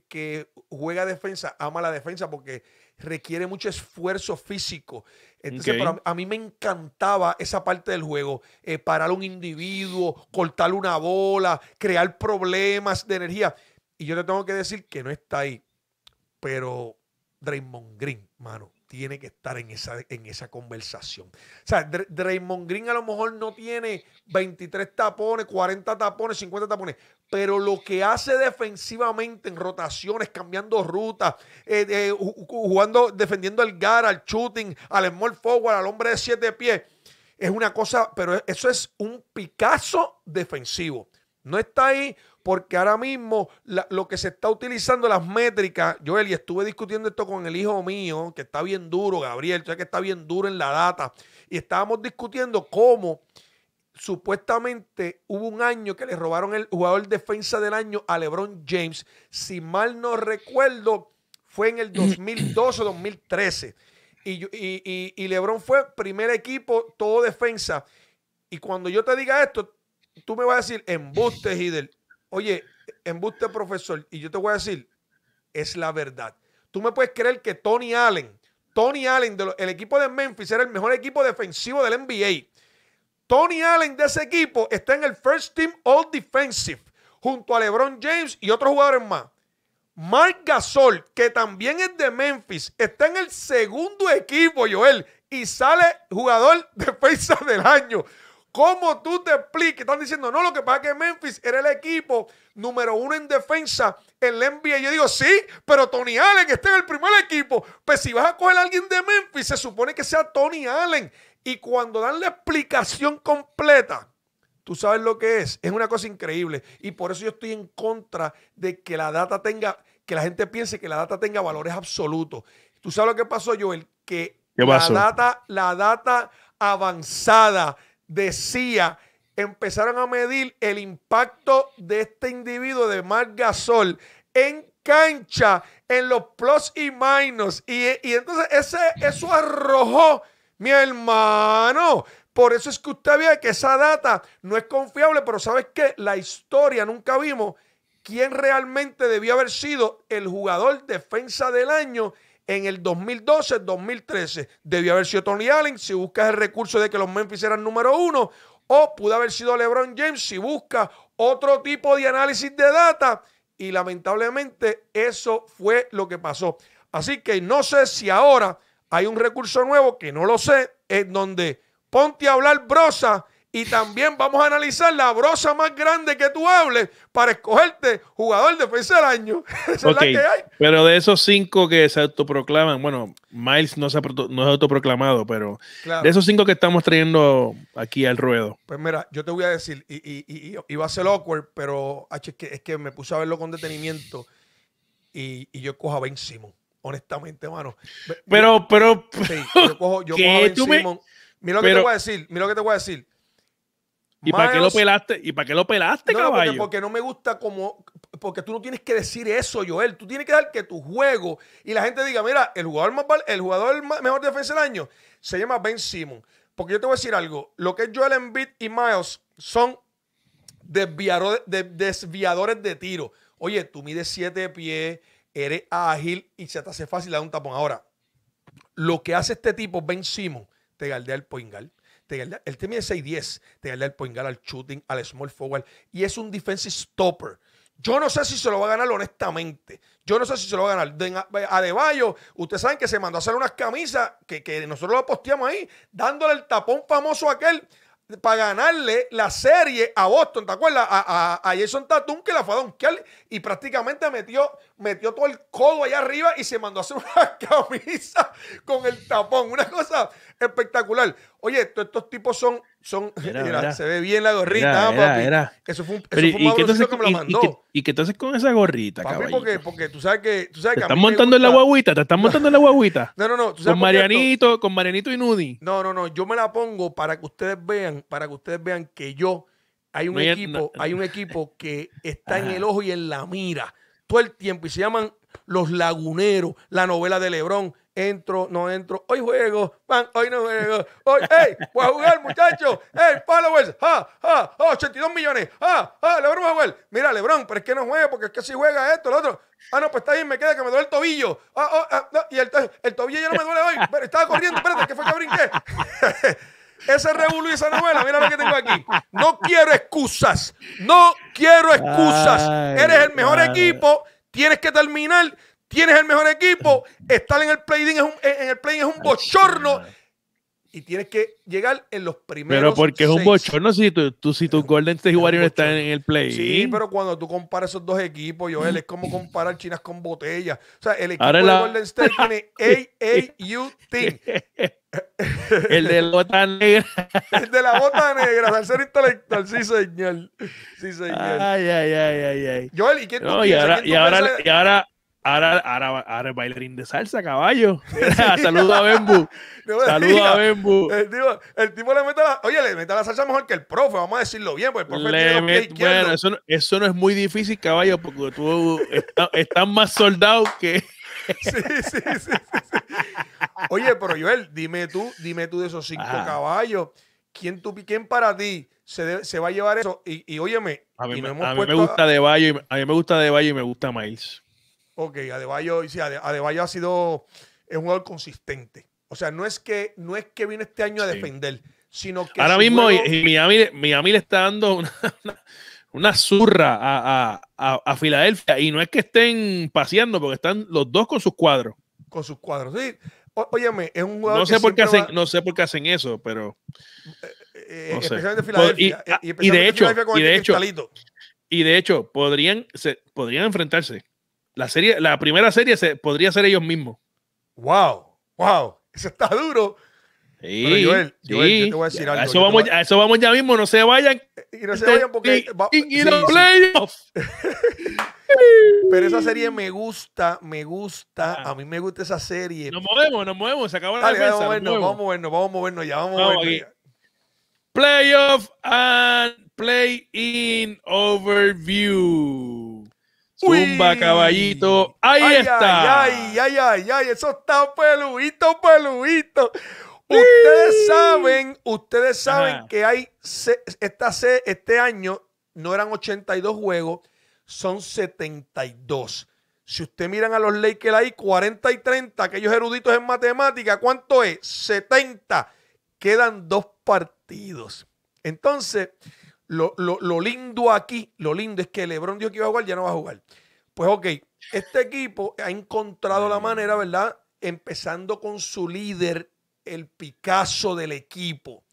juega defensa ama la defensa porque requiere mucho esfuerzo físico. Entonces, a mí me encantaba esa parte del juego, eh, parar a un individuo, cortar una bola, crear problemas de energía. Y yo te tengo que decir que no está ahí, pero Draymond Green, mano, tiene que estar en esa, en esa conversación. O sea, Draymond Green a lo mejor no tiene 23 tapones, 40 tapones, 50 tapones, pero lo que hace defensivamente en rotaciones, cambiando rutas, eh, jugando, defendiendo al gar, al shooting, al small forward, al hombre de siete pies, es una cosa, pero eso es un Picasso defensivo. No está ahí porque ahora mismo lo que se está utilizando, las métricas, Joel, y estuve discutiendo esto con el hijo mío, que está bien duro, Gabriel, que está bien duro en la data, y estábamos discutiendo cómo supuestamente hubo un año que le robaron el jugador defensa del año a LeBron James, si mal no recuerdo, fue en el 2012 2013. Y, y LeBron fue primer equipo, todo defensa. Y cuando yo te diga esto, tú me vas a decir, embuste, Hidel. Oye, embuste, profesor, y yo te voy a decir, es la verdad. Tú me puedes creer que Tony Allen, Tony Allen del equipo de Memphis era el mejor equipo defensivo del NBA. Tony Allen de ese equipo está en el First Team All Defensive junto a LeBron James y otros jugadores más. Mark Gasol, que también es de Memphis, está en el segundo equipo, Joel, y sale jugador defensa del año. ¿Cómo tú te expliques? Están diciendo, no, lo que pasa es que Memphis era el equipo número uno en defensa en la NBA. Yo digo, sí, pero Tony Allen está en el primer equipo. Pues si vas a coger a alguien de Memphis, se supone que sea Tony Allen. Y cuando dan la explicación completa, tú sabes lo que es. Es una cosa increíble. Y por eso yo estoy en contra de que la data tenga, que la gente piense que la data tenga valores absolutos. Tú sabes lo que pasó, Joel, que la data, la data avanzada decía, empezaron a medir el impacto de este individuo de Marc Gasol en cancha, en los plus y minus. Y, entonces ese, eso arrojó, mi hermano, por eso es que usted ve que esa data no es confiable, pero ¿sabes qué? La historia nunca vimos quién realmente debió haber sido el jugador defensa del año en el 2012-2013. Debió haber sido Tony Allen si buscas el recurso de que los Memphis eran número uno. O pudo haber sido LeBron James si buscas otro tipo de análisis de data. Y lamentablemente eso fue lo que pasó. Así que no sé si ahora hay un recurso nuevo, que no lo sé, en donde ponte a hablar brosa y también vamos a analizar la brosa más grande que tú hables para escogerte jugador de defensa del año. Pero de esos cinco que se autoproclaman, bueno, Miles no se ha, es autoproclamado, pero de esos cinco que estamos trayendo aquí al ruedo. Pues mira, yo te voy a decir, y, y, iba a ser awkward, pero ah, es que, es que me puse a verlo con detenimiento y, yo cojo a Ben Simon, honestamente, hermano. Pero, pero. yo cojo, a Ben Simon. Mira lo que te voy a decir, mira lo que te voy a decir ¿Y para qué lo pelaste? ¿Y para qué lo pelaste, caballo? Porque, no me gusta como. Porque tú no tienes que decir eso, Joel. Tú tienes que dar que tu juego y la gente diga, mira, el jugador más el jugador mejor defensa del año se llama Ben Simon. Porque yo te voy a decir algo. Lo que Joel Embiid y Miles son desviadores, de, tiro. Oye, tú mides siete pies, eres ágil y se te hace fácil dar un tapón. Ahora, lo que hace este tipo, Ben Simon, te galdea el poingal el gala, 6'10, te gana el point al shooting, al small forward y es un defensive stopper. Yo no sé si se lo va a ganar, honestamente. Yo no sé si se lo va a ganar. Bayo, ustedes saben que se mandó a hacer unas camisas que, nosotros lo posteamos ahí, dándole el tapón famoso a aquel para ganarle la serie a Boston, ¿te acuerdas? A, a Jason Tatum que la fue a donkear y prácticamente metió metió todo el codo allá arriba y se mandó a hacer una camisa con el tapón. Una cosa espectacular. Oye, estos tipos son. son se ve bien la gorrita, ah, papi. Eso fue un, y, que entonces, me la Y, qué con esa gorrita, cabrón? porque, porque tú sabes que. Tú que están montando en la guaguita, te están montando en la guaguita. No, no, no. con Marianito, con Marianito y Nudi. No, no, no. Yo me la pongo para que ustedes vean, para que ustedes vean que yo. Hay un equipo, hay un equipo que está en el ojo y en la mira todo el tiempo y se llaman Los Laguneros, la novela de Lebrón. Entro, no entro, hoy juego, hoy no juego, hoy, hey, voy a jugar, muchachos, hey, followers, ja, 82 millones, ah ah Lebron va a jugar. Mira, Lebron, pero es que no juega, porque es que si juega esto, el otro, ah, no, pues está bien, me queda que me duele el tobillo, ah, oh, ah, y el, el tobillo ya no me duele hoy, pero estaba corriendo, espérate, que fue que brinqué. Ese revuelo y esa novela, mira lo que tengo aquí. No quiero excusas. No quiero excusas. Eres el mejor equipo. Tienes que terminar. Tienes el mejor equipo. Estar en el play-in es un, en el play es un bochorno y tienes que llegar en los primeros. Pero porque es un bochorno si, tú, si tu Golden State Warriors están en el play. Sí, pero cuando tú comparas esos dos equipos, Joel, es como comparar chinas con botellas. O sea, el equipo de Golden State tiene AAU Team. el de la bota negra. el de la bota negra, al ser intelectual, sí señor. Sí señor. Ay, ay, ay, ay, ay. Joel, ¿y quién tú no, y, ahora, y ahora, Ahora, ahora, ahora bailarín de salsa, caballo. Saludo a Bembu. No Saludo a Bembu. El tipo, le mete la, oye, le mete la salsa mejor que el profe, vamos a decirlo bien, porque el profe Bueno, eso no, eso no, es muy difícil, caballo, porque tú estás más soldado que... Sí, sí, sí, Oye, pero Joel, dime tú, dime tú de esos cinco caballos, ¿quién, tú, ¿quién para ti se, se va a llevar eso? Y, y óyeme, a mí, me, gusta De Bayo, y, a mí me gusta De y me gusta Miles ok, Adebayo, sí, Adebayo ha sido un jugador consistente. O sea, no es que, no es que vino este año a defender, sino que. Ahora mismo Miami, le está dando una, zurra a, Filadelfia. Y no es que estén paseando, porque están los dos con sus cuadros. Con sus cuadros, sí. es un jugador. No sé, por qué hacen, no sé por qué hacen eso, pero. Eh, eh, especialmente Filadelfia. Eh, y, de hecho, y de hecho, y de hecho podrían, se, podrían enfrentarse. La, serie, la primera serie se, podría ser ellos mismos. ¡Wow! ¡Wow! Eso está duro. Sí, Joel, yo te voy a decir algo. eso, vamos, eso vamos ya mismo, no se vayan. Y no se vayan porque. Este, y, los playoffs. Pero esa serie me gusta, me gusta. Ah. A mí me gusta esa serie. Nos movemos, nos movemos, se acabó la Vamos a movernos, vamos a movernos, ya, vamos, a movernos. Playoff and play in overview. Zumba, caballito. Ahí ay, está. Ay, ay, ay, ay, eso está peludito, peludito. Ustedes saben, ustedes saben que hay este año no eran 82 juegos, son 72. Si ustedes miran a los Lakers hay, 40 y 30, aquellos eruditos en matemática, ¿cuánto es? 70. Quedan dos partidos. Entonces, lo, lindo aquí, lo lindo es que LeBron dijo que iba a jugar, ya no va a jugar. Pues ok, este equipo ha encontrado la manera, ¿verdad? Empezando con su líder, el Picasso del equipo,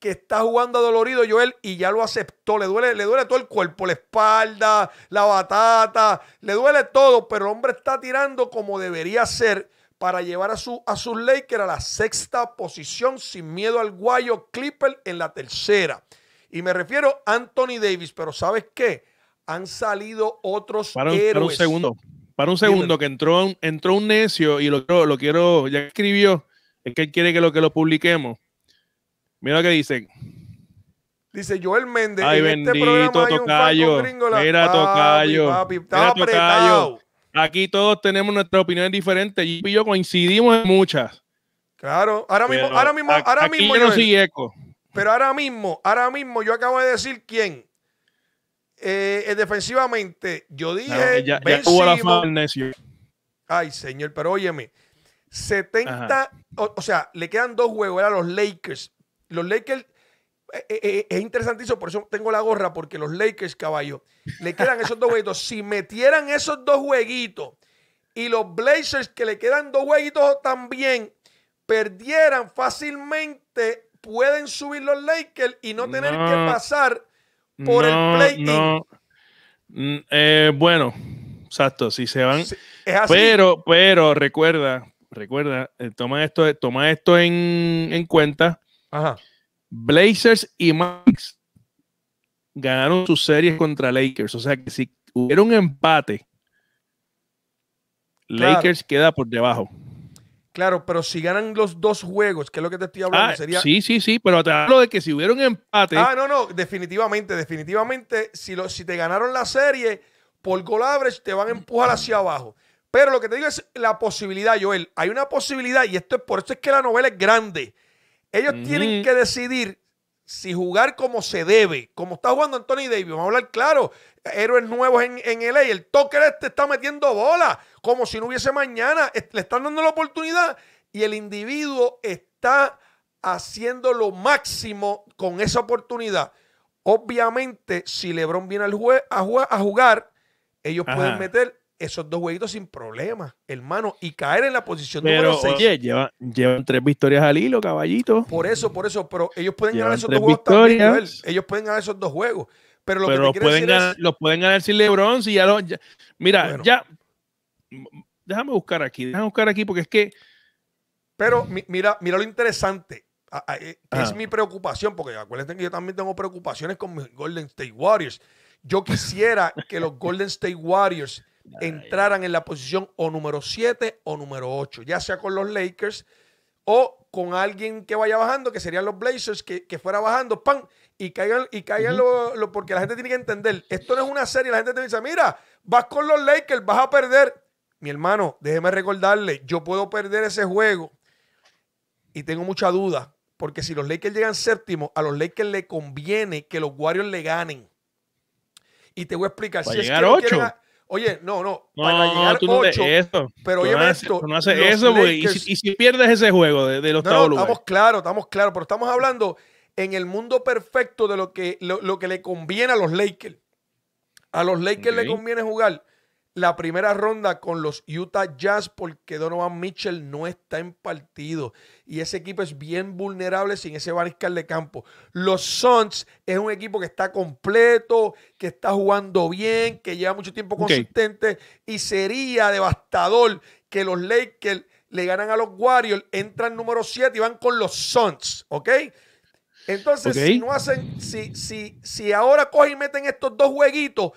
que está jugando dolorido Joel y ya lo aceptó. Le duele, le duele todo el cuerpo, la espalda, la batata, le duele todo, pero el hombre está tirando como debería ser para llevar a, su, a sus Lakers a la sexta posición sin miedo al guayo Clipper en la tercera. Y me refiero a Anthony Davis, pero ¿sabes qué? Han salido otros para un, segundo, para un segundo, que entró, entró un necio y lo, lo quiero, ya escribió, es que él quiere que lo, que lo publiquemos. Mira lo que dicen. Dice Joel Méndez. Ay, este bendito, este tocayo. Mira, tocayo. Papi, tocayo. Aquí todos tenemos nuestras opiniones diferentes. y yo coincidimos en muchas. Claro, ahora mismo, ahora mismo, ahora mismo. Pero ahora mismo, ahora mismo yo acabo de decir quién. Eh, eh, defensivamente, yo dije. Ay, señor, pero óyeme. 70, o, sea, le quedan dos juegos, eran los Lakers. Los Lakers, eh, es interesantísimo, por eso tengo la gorra, porque los Lakers, caballo, le quedan esos dos jueguitos. Si metieran esos dos jueguitos y los Blazers, que le quedan dos jueguitos también, perdieran fácilmente pueden subir los Lakers y no tener que pasar por el play-in. Mm, eh, bueno, exacto, si se van. pero, pero recuerda, recuerda, eh, toma esto, toma esto en, cuenta. Blazers y Max ganaron sus series contra Lakers. O sea que si hubiera un empate, Lakers queda por debajo. Claro, pero si ganan los dos juegos, que es lo que te estoy hablando, ah, Sí, sí, sí, pero te hablo de que si hubiera un empate. Ah, no, no, definitivamente, definitivamente, si, lo, si te ganaron la serie, por gol average te van a empujar hacia abajo. Pero lo que te digo es la posibilidad, Joel. Hay una posibilidad, y esto es por eso es que la novela es grande. Ellos tienen que decidir si jugar como se debe, como está jugando Anthony Davis. Vamos a hablar claro héroes nuevos en, en LA. El toque este está metiendo bola, como si no hubiese mañana. Le están dando la oportunidad y el individuo está haciendo lo máximo con esa oportunidad. Obviamente, si LeBron viene a, jugar, ellos pueden meter esos dos jueguitos sin problema, hermano, y caer en la posición número 6. Oye, llevan, tres victorias al hilo, caballito. Por eso, por eso, pero ellos pueden ganar esos dos juegos Ellos pueden ganar esos dos juegos. Pero lo pueden ganar, los pueden ganar sin LeBron. Si ya lo, mira, ya. Déjame buscar aquí, déjame buscar aquí porque es que. Pero mira, mira lo interesante. Eh, ah. Es mi preocupación, porque acuérdense que yo también tengo preocupaciones con mis Golden State Warriors. Yo quisiera que los Golden State Warriors entraran en la posición o número 7 o número 8, ya sea con los Lakers o con alguien que vaya bajando, que serían los Blazers, que, que fuera bajando, ¡pam! y caigan, y caigan porque la gente tiene que entender, esto no es una serie, la gente te dice, mira, vas con los Lakers, vas a perder. Mi hermano, déjeme recordarle, yo puedo perder ese juego y tengo mucha duda, porque si los Lakers llegan séptimo, a los Lakers le conviene que los Warriors le ganen. Y te voy a explicar. si llegar ocho. Oye, no, no. no para llegar tú no 8, eso. Pero oye, esto. No haces eso, güey. ¿Y, si, pierdes ese juego de, los octavo no, Estamos claros, estamos claros. Pero estamos hablando en el mundo perfecto de lo que, lo, que le conviene a los Lakers. A los Lakers le conviene jugar la primera ronda con los Utah Jazz porque Donovan Mitchell no está en partido y ese equipo es bien vulnerable sin ese Bariscal de campo. Los Suns es un equipo que está completo, que está jugando bien, que lleva mucho tiempo consistente y sería devastador que los Lakers le ganan a los Warriors, entran número 7 y van con los Suns, ¿ok? Entonces, si no hacen, si, si, si ahora cogen y meten estos dos jueguitos,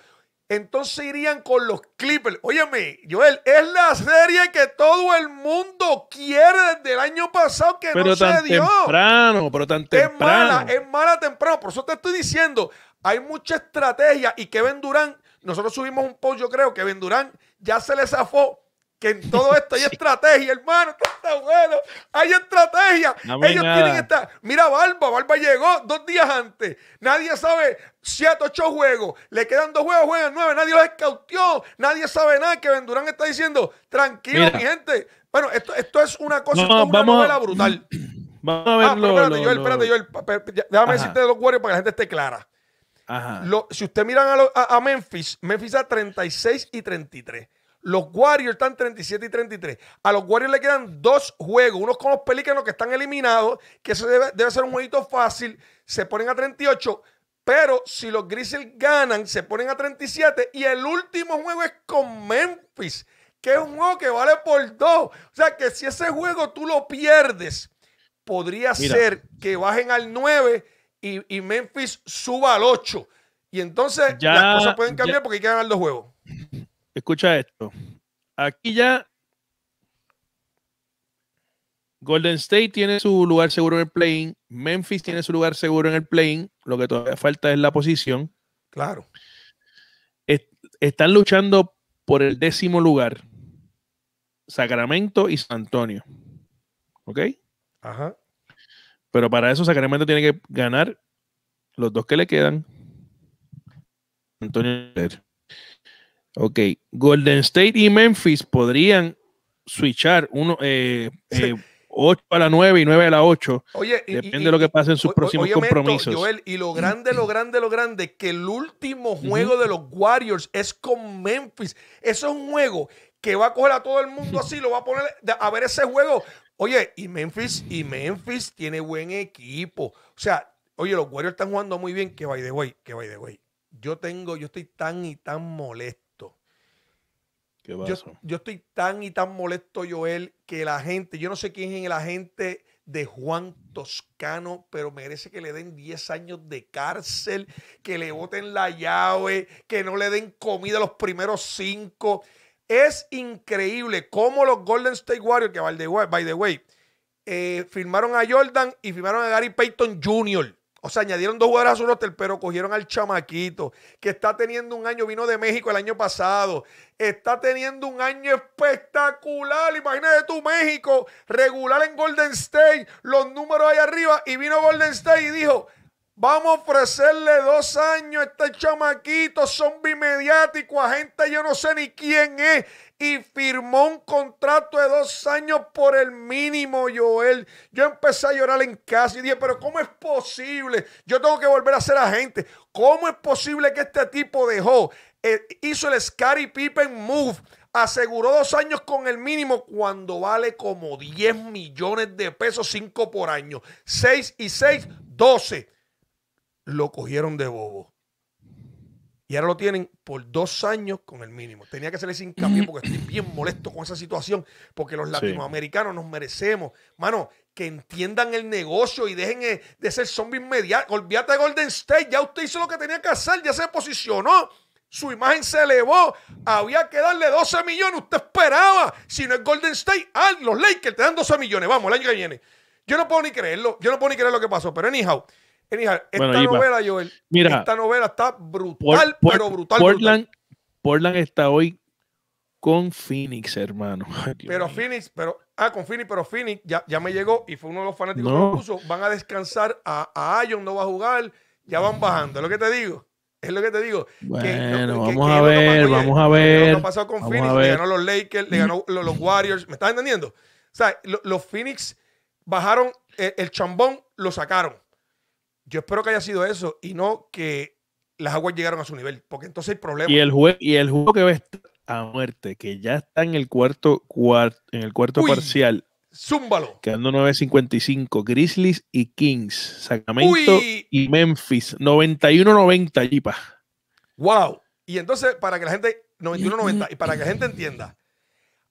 entonces irían con los Clippers. Óyeme, Joel, es la serie que todo el mundo quiere desde el año pasado que no se dio. Temprano, pero tan temprano. Es mala, es mala temprano. Por eso te estoy diciendo, hay mucha estrategia y Kevin Durán, nosotros subimos un post, yo creo, que Kevin Durán ya se le zafó que en todo esto hay estrategia, hermano. Está bueno. Hay estrategia. Ellos tienen esta. Mira, Barba. Barba llegó dos días antes. Nadie sabe. Siete, ocho juegos. Le quedan dos juegos, juegan nueve. Nadie los escautió. Nadie sabe nada. Que Vendurán está diciendo, tranquilo, mi gente. Bueno, esto, esto es una cosa, una novela brutal. Vamos a verlo. Ah, pues espérate, Joel, espérate, Joel. Déjame decirte de los Warriors para que la gente esté clara. Ajá. si usted miran a, a, a Memphis, Memphis a 36 y 33. Los Warriors están 37 y 33. A los Warriors le quedan dos juegos, unos con los Pelícanos que están eliminados, que eso debe, ser un jueguito fácil. Se ponen a 38. Pero si los Grizzlies ganan, se ponen a 37. Y el último juego es con Memphis, que es un juego que vale por dos. O sea que si ese juego tú lo pierdes, podría ser que bajen al 9 y, Memphis suba al 8. Y entonces las cosas pueden cambiar porque hay que ganar dos juegos escucha esto. Aquí ya Golden State tiene su lugar seguro en el playing. Memphis tiene su lugar seguro en el playing. lo que todavía falta es la posición. Claro. están luchando por el décimo lugar, Sacramento y San Antonio. ¿Ok? Ajá. Pero para eso Sacramento tiene que ganar los dos que le quedan. Antonio. Ok, Golden State y Memphis podrían switchar uno, 8 eh, eh, a la 9 y 9 a la 8. Oye, depende de lo que pase en sus próximos compromisos. y lo grande, lo grande, lo grande, que el último juego de los Warriors es con Memphis. Eso es un juego que va a coger a todo el mundo así, lo va a poner a ver ese juego. Oye, y Memphis, y Memphis tiene buen equipo. O sea, oye, los Warriors están jugando muy bien, que by the way, que by de way. Yo tengo, yo estoy tan y tan molesto yo, estoy tan y tan molesto, Joel, que la gente, yo no sé quién es el agente de Juan Toscano, pero merece que le den 10 años de cárcel, que le boten la llave, que no le den comida los primeros cinco. Es increíble cómo los Golden State Warriors, que by the way, eh, firmaron a Jordan y firmaron a Gary Payton Jr. O sea, añadieron dos jugadores a su pero cogieron al chamaquito, que está teniendo un año, vino de México el año pasado, está teniendo un año espectacular. Imagínate tú, México, regular en Golden State, los números ahí arriba, y vino Golden State y dijo, Vamos a ofrecerle dos años a este chamaquito, zombie mediático, agente yo no sé ni quién es. Y firmó un contrato de dos años por el mínimo, Joel. Yo empecé a llorar en casa y dije, pero ¿cómo es posible? Yo tengo que volver a ser agente. ¿Cómo es posible que este tipo dejó, eh, hizo el Scary Pippen Move? aseguró dos años con el mínimo cuando vale como 10 millones de pesos, 5 por año. 6 y 6, 12 lo cogieron de bobo. Y ahora lo tienen por dos años con el mínimo. Tenía que ser sin cambio porque estoy bien molesto con esa situación. Porque los latinoamericanos nos merecemos, mano, que entiendan el negocio y dejen eh, de ser zombies mediáticos. Olvídate de Golden State. Ya usted hizo lo que tenía que hacer. Ya se posicionó. Su imagen se elevó. Había que darle 12 millones. Usted esperaba. Si no es Golden State, a ah, los Lakers te dan 12 millones. Vamos, el año que viene. Yo no puedo ni creerlo. Yo no puedo ni creer lo que pasó. Pero anyhow esta novela, Joel, esta novela está brutal, pero brutal Portland, está hoy con Phoenix, hermano. pero Phoenix, pero ah, con Phoenix, pero Phoenix ya, ya me llegó y fue uno de los fanáticos que puso. Van a descansar a, a Ion, no va a jugar, ya van bajando. Es lo que te digo. Es lo que te digo. Bueno, vamos, a ver, vamos a ver, lo que con Phoenix, le ganó los Lakers, le ganó los, los Warriors. ¿Me estás entendiendo? O sea, los Phoenix bajaron eh, el chambón, lo sacaron. Yo espero que haya sido eso y no que las aguas llegaron a su nivel, porque entonces el problema. Y el juego, y el juego que ves a muerte, que ya está en el cuarto, en el cuarto parcial. Zúmbalo. Quedando 9.55. Grizzlies y Kings. Sacramento y Memphis. 91-90, Yipa. Wow. Y entonces, para que la gente. 91-90. Y para que la gente entienda.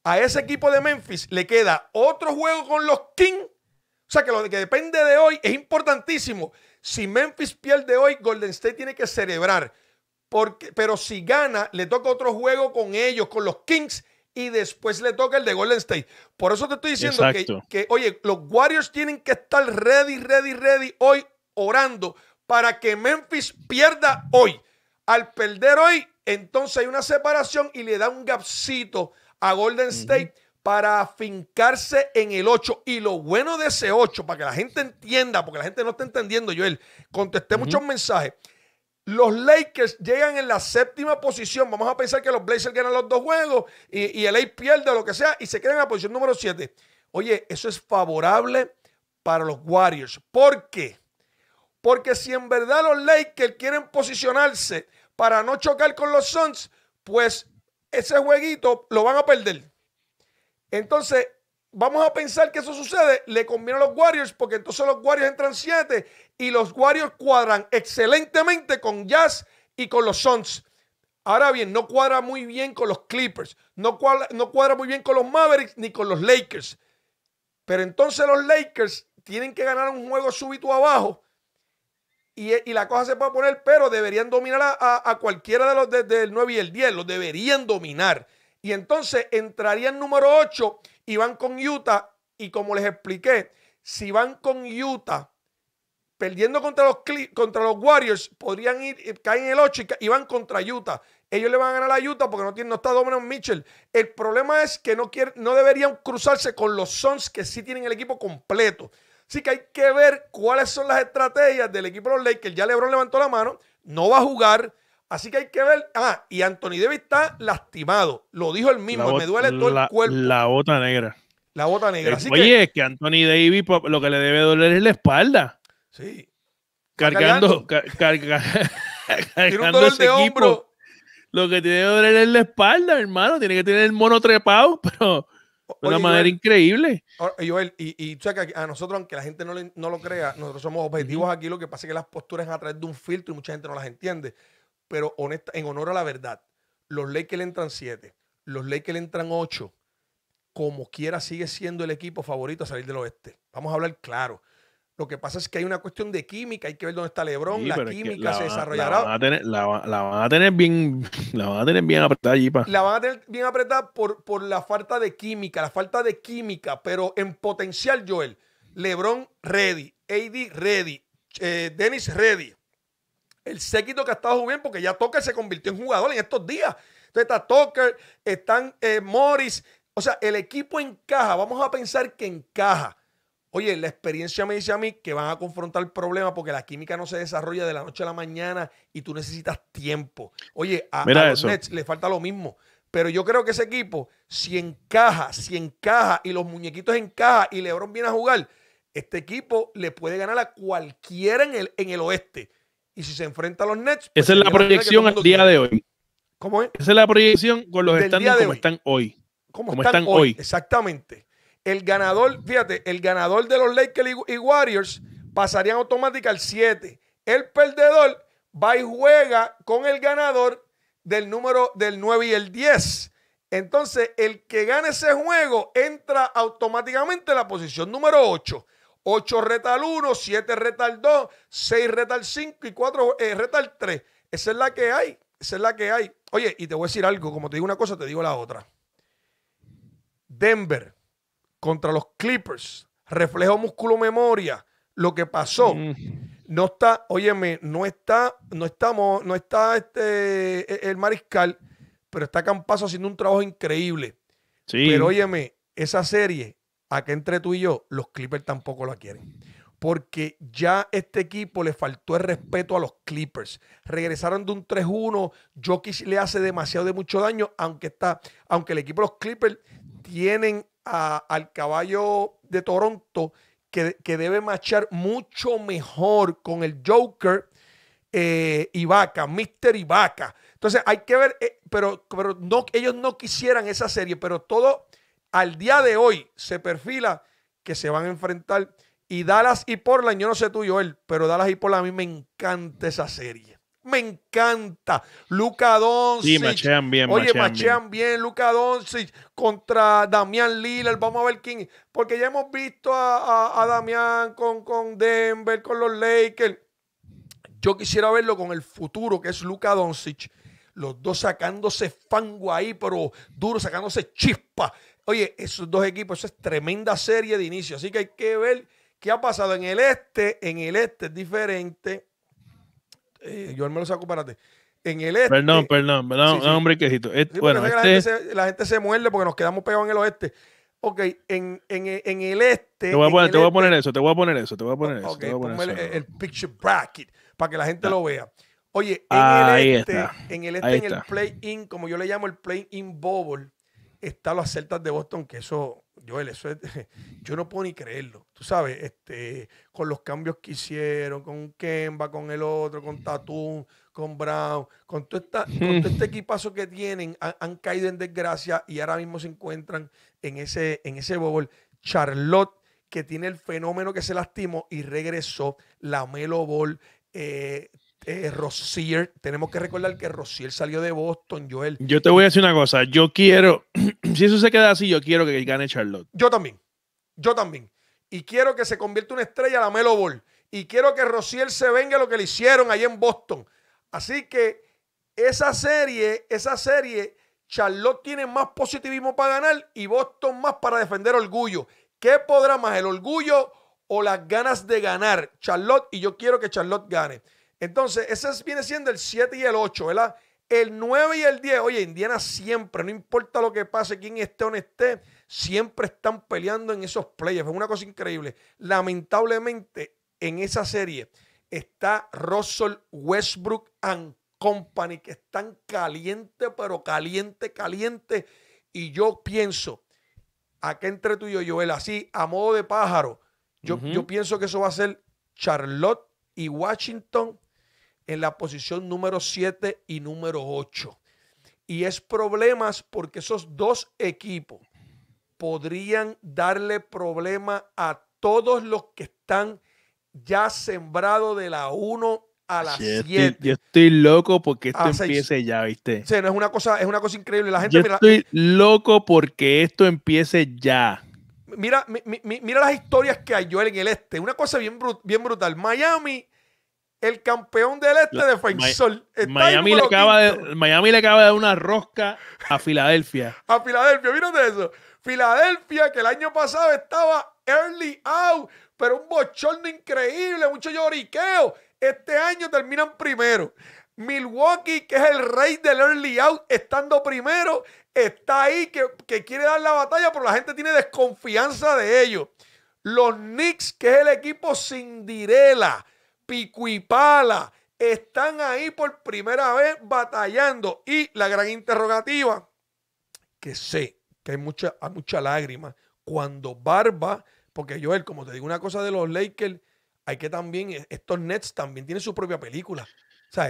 A ese equipo de Memphis le queda otro juego con los Kings. O sea que lo que depende de hoy es importantísimo. Si Memphis pierde hoy, Golden State tiene que celebrar. Porque, pero si gana, le toca otro juego con ellos, con los Kings, y después le toca el de Golden State. Por eso te estoy diciendo que, oye, los Warriors tienen que estar ready, ready, ready hoy, orando, para que Memphis pierda hoy. Al perder hoy, entonces hay una separación y le da un gapcito a Golden State para afincarse en el 8. Y lo bueno de ese 8, para que la gente entienda, porque la gente no está entendiendo, yo contesté muchos mensajes. Los Lakers llegan en la séptima posición. Vamos a pensar que los Blazers ganan los dos juegos y, el A pierde lo que sea y se quedan en la posición número 7. Oye, eso es favorable para los Warriors. ¿Por qué? Porque si en verdad los Lakers quieren posicionarse para no chocar con los Suns, pues ese jueguito lo van a perder. Entonces, vamos a pensar que eso sucede. Le conviene a los Warriors porque entonces los Warriors entran 7 y los Warriors cuadran excelentemente con Jazz y con los Suns. Ahora bien, no cuadra muy bien con los Clippers, no cuadra, no cuadra muy bien con los Mavericks ni con los Lakers. Pero entonces los Lakers tienen que ganar un juego súbito abajo y, la cosa se puede poner, pero deberían dominar a, cualquiera de los del 9 y el 10, los deberían dominar. Y entonces entrarían el número 8 y van con Utah. Y como les expliqué, si van con Utah perdiendo contra los, contra los Warriors, podrían ir, eh, caen en el 8 y, van contra Utah. Ellos le van a ganar a Utah porque no, tiene, no está Dominion Mitchell. El problema es que no, no deberían cruzarse con los Suns, que sí tienen el equipo completo. Así que hay que ver cuáles son las estrategias del equipo de los Lakers. Ya LeBron levantó la mano, no va a jugar. Así que hay que ver. Ah, y Anthony Davis está lastimado. Lo dijo él mismo. me duele todo el cuerpo. La bota negra. La bota negra. oye, que, es que Anthony Davis lo que le debe doler es la espalda. Sí. Cargando, Cargando. cargando ese equipo. Lo que tiene que doler es la espalda, hermano. Tiene que tener el mono trepado, pero de una manera increíble. Joel, y, y tú que a nosotros, aunque la gente no, lo crea, nosotros somos objetivos aquí. Lo que pasa es que las posturas a través de un filtro y mucha gente no las entiende pero honesta, en honor a la verdad, los Lakers le entran siete los Lakers le entran ocho como quiera sigue siendo el equipo favorito a salir del oeste. Vamos a hablar claro. Lo que pasa es que hay una cuestión de química, hay que ver dónde está Lebron, la química se desarrollará. La van, a tener, bien, la van a tener bien apretada allí. Pa. La van a tener bien apretada por, por la falta de química, la falta de química, pero en potencial, Joel, Lebron ready, AD ready, eh, Dennis ready, el séquito que ha estado jugando porque ya Tucker se convirtió en jugador en estos días. Entonces está Tucker, están eh, Morris. O sea, el equipo encaja. Vamos a pensar que encaja. Oye, la experiencia me dice a mí que van a confrontar el problema porque la química no se desarrolla de la noche a la mañana y tú necesitas tiempo. Oye, a, los Nets le falta lo mismo. Pero yo creo que ese equipo, si encaja, si encaja y los muñequitos encaja y LeBron viene a jugar, este equipo le puede ganar a cualquiera el, en el oeste. Y si se enfrenta a los Nets. Pues, Esa es la proyección al día de hoy. ¿Cómo es? Esa es la proyección con los estándares como están hoy. Como, están, hoy. Exactamente. El ganador, fíjate, el ganador de los Lakers y Warriors pasarían automática al 7. El perdedor va y juega con el ganador del número del 9 y el 10. Entonces, el que gane ese juego entra automáticamente a la posición número 8. 8 retal 1, 7 retal 2, 6 retal 5 y 4 eh, retal 3. Esa es la que hay. Esa es la que hay. Oye, y te voy a decir algo. Como te digo una cosa, te digo la otra. Denver contra los Clippers. Reflejo músculo memoria. Lo que pasó. Mm. No está, óyeme, no está, no estamos, no está este, e, el mariscal, pero está Campazo haciendo un trabajo increíble. Sí. Pero óyeme, esa serie acá entre tú y yo, los Clippers tampoco la quieren. Porque ya este equipo le faltó el respeto a los Clippers. Regresaron de un 3-1. Jokic le hace demasiado de mucho daño, aunque, está, aunque el equipo de los Clippers tienen al caballo de Toronto que, debe marchar mucho mejor con el Joker eh, Ibaka, Mr. Vaca. Entonces hay que ver, eh, pero, pero no, ellos no quisieran esa serie, pero todo al día de hoy se perfila que se van a enfrentar. Y Dallas y Portland, yo no sé tú, él, pero Dallas y Portland a mí me encanta esa serie. Me encanta. Luca Doncic. bien. Oye, machean, bien. Luca Doncic contra Damián Lillard. Vamos a ver quién. Porque ya hemos visto a, Damián con, con Denver, con los Lakers. Yo quisiera verlo con el futuro, que es Luca Doncic. Los dos sacándose fango ahí, pero duro, sacándose chispa. Oye, esos dos equipos, eso es tremenda serie de inicio. Así que hay que ver qué ha pasado en el este. En el este es diferente. yo eh, me lo saco para ti. En el este. Perdón, perdón, perdón, hombre quejito. bueno, este la, gente se, muerde porque nos quedamos pegados en el oeste. Ok, en, en, en el este. Te voy, a este poner, eso, te voy a poner eso, te voy a poner eso. Te voy a poner El, picture bracket para que la gente ah. lo vea. Oye, en el este, este, en el este, en el play-in, como yo le llamo el play-in bubble, está los Celtas de Boston, que eso, Joel, eso yo no puedo ni creerlo. Tú sabes, este, con los cambios que hicieron, con Kemba, con el otro, con Tatum, con Brown, con todo, este equipazo que tienen, han, caído en desgracia y ahora mismo se encuentran en ese, en ese bowl. Charlotte, que tiene el fenómeno que se lastimó y regresó, la Melo Ball, eh, eh, tenemos que recordar que Rosier salió de Boston, Joel. Yo te voy a decir una cosa, yo quiero, si eso se queda así, yo quiero que gane Charlotte. Yo también, yo también. Y quiero que se convierta una estrella la Melo Ball. Y quiero que Rosier se venga lo que le hicieron ahí en Boston. Así que esa serie, esa serie, Charlotte tiene más positivismo para ganar y Boston más para defender orgullo. ¿Qué podrá más, el orgullo o las ganas de ganar? Charlotte, y yo quiero que Charlotte gane. Entonces, ese viene siendo el 7 y el 8, ¿verdad? El 9 y el 10, oye, Indiana siempre, no importa lo que pase, quién esté o no esté, siempre están peleando en esos playoffs. Es una cosa increíble. Lamentablemente, en esa serie está Russell Westbrook and Company, que están caliente, pero caliente, caliente. Y yo pienso, acá entre tú y yo, Joel, así, a modo de pájaro, yo, yo pienso que eso va a ser Charlotte y Washington en la posición número 7 y número 8. Y es problemas porque esos dos equipos podrían darle problemas a todos los que están ya sembrados de la 1 a la 7. Yo, estoy loco porque esto empiece ya, ¿viste? no, es, una cosa, es una cosa increíble. La gente, yo estoy loco porque esto empiece ya. Mira, mira las historias que hay en el este. Una cosa bien, bien brutal. Miami el campeón del este defensor. Miami le, acaba de, Miami le acaba de dar una rosca a Filadelfia. a Filadelfia, mírate eso. Filadelfia, que el año pasado estaba early out, pero un bochorno increíble, mucho lloriqueo. Este año terminan primero. Milwaukee, que es el rey del early out, estando primero, está ahí, que, quiere dar la batalla, pero la gente tiene desconfianza de ellos. Los Knicks, que es el equipo Cinderella pico están ahí por primera vez batallando. Y la gran interrogativa, que sé que hay mucha, mucha lágrima, cuando Barba, porque Joel, como te digo una cosa de los Lakers, hay que también, e, estos Nets también tienen su propia película.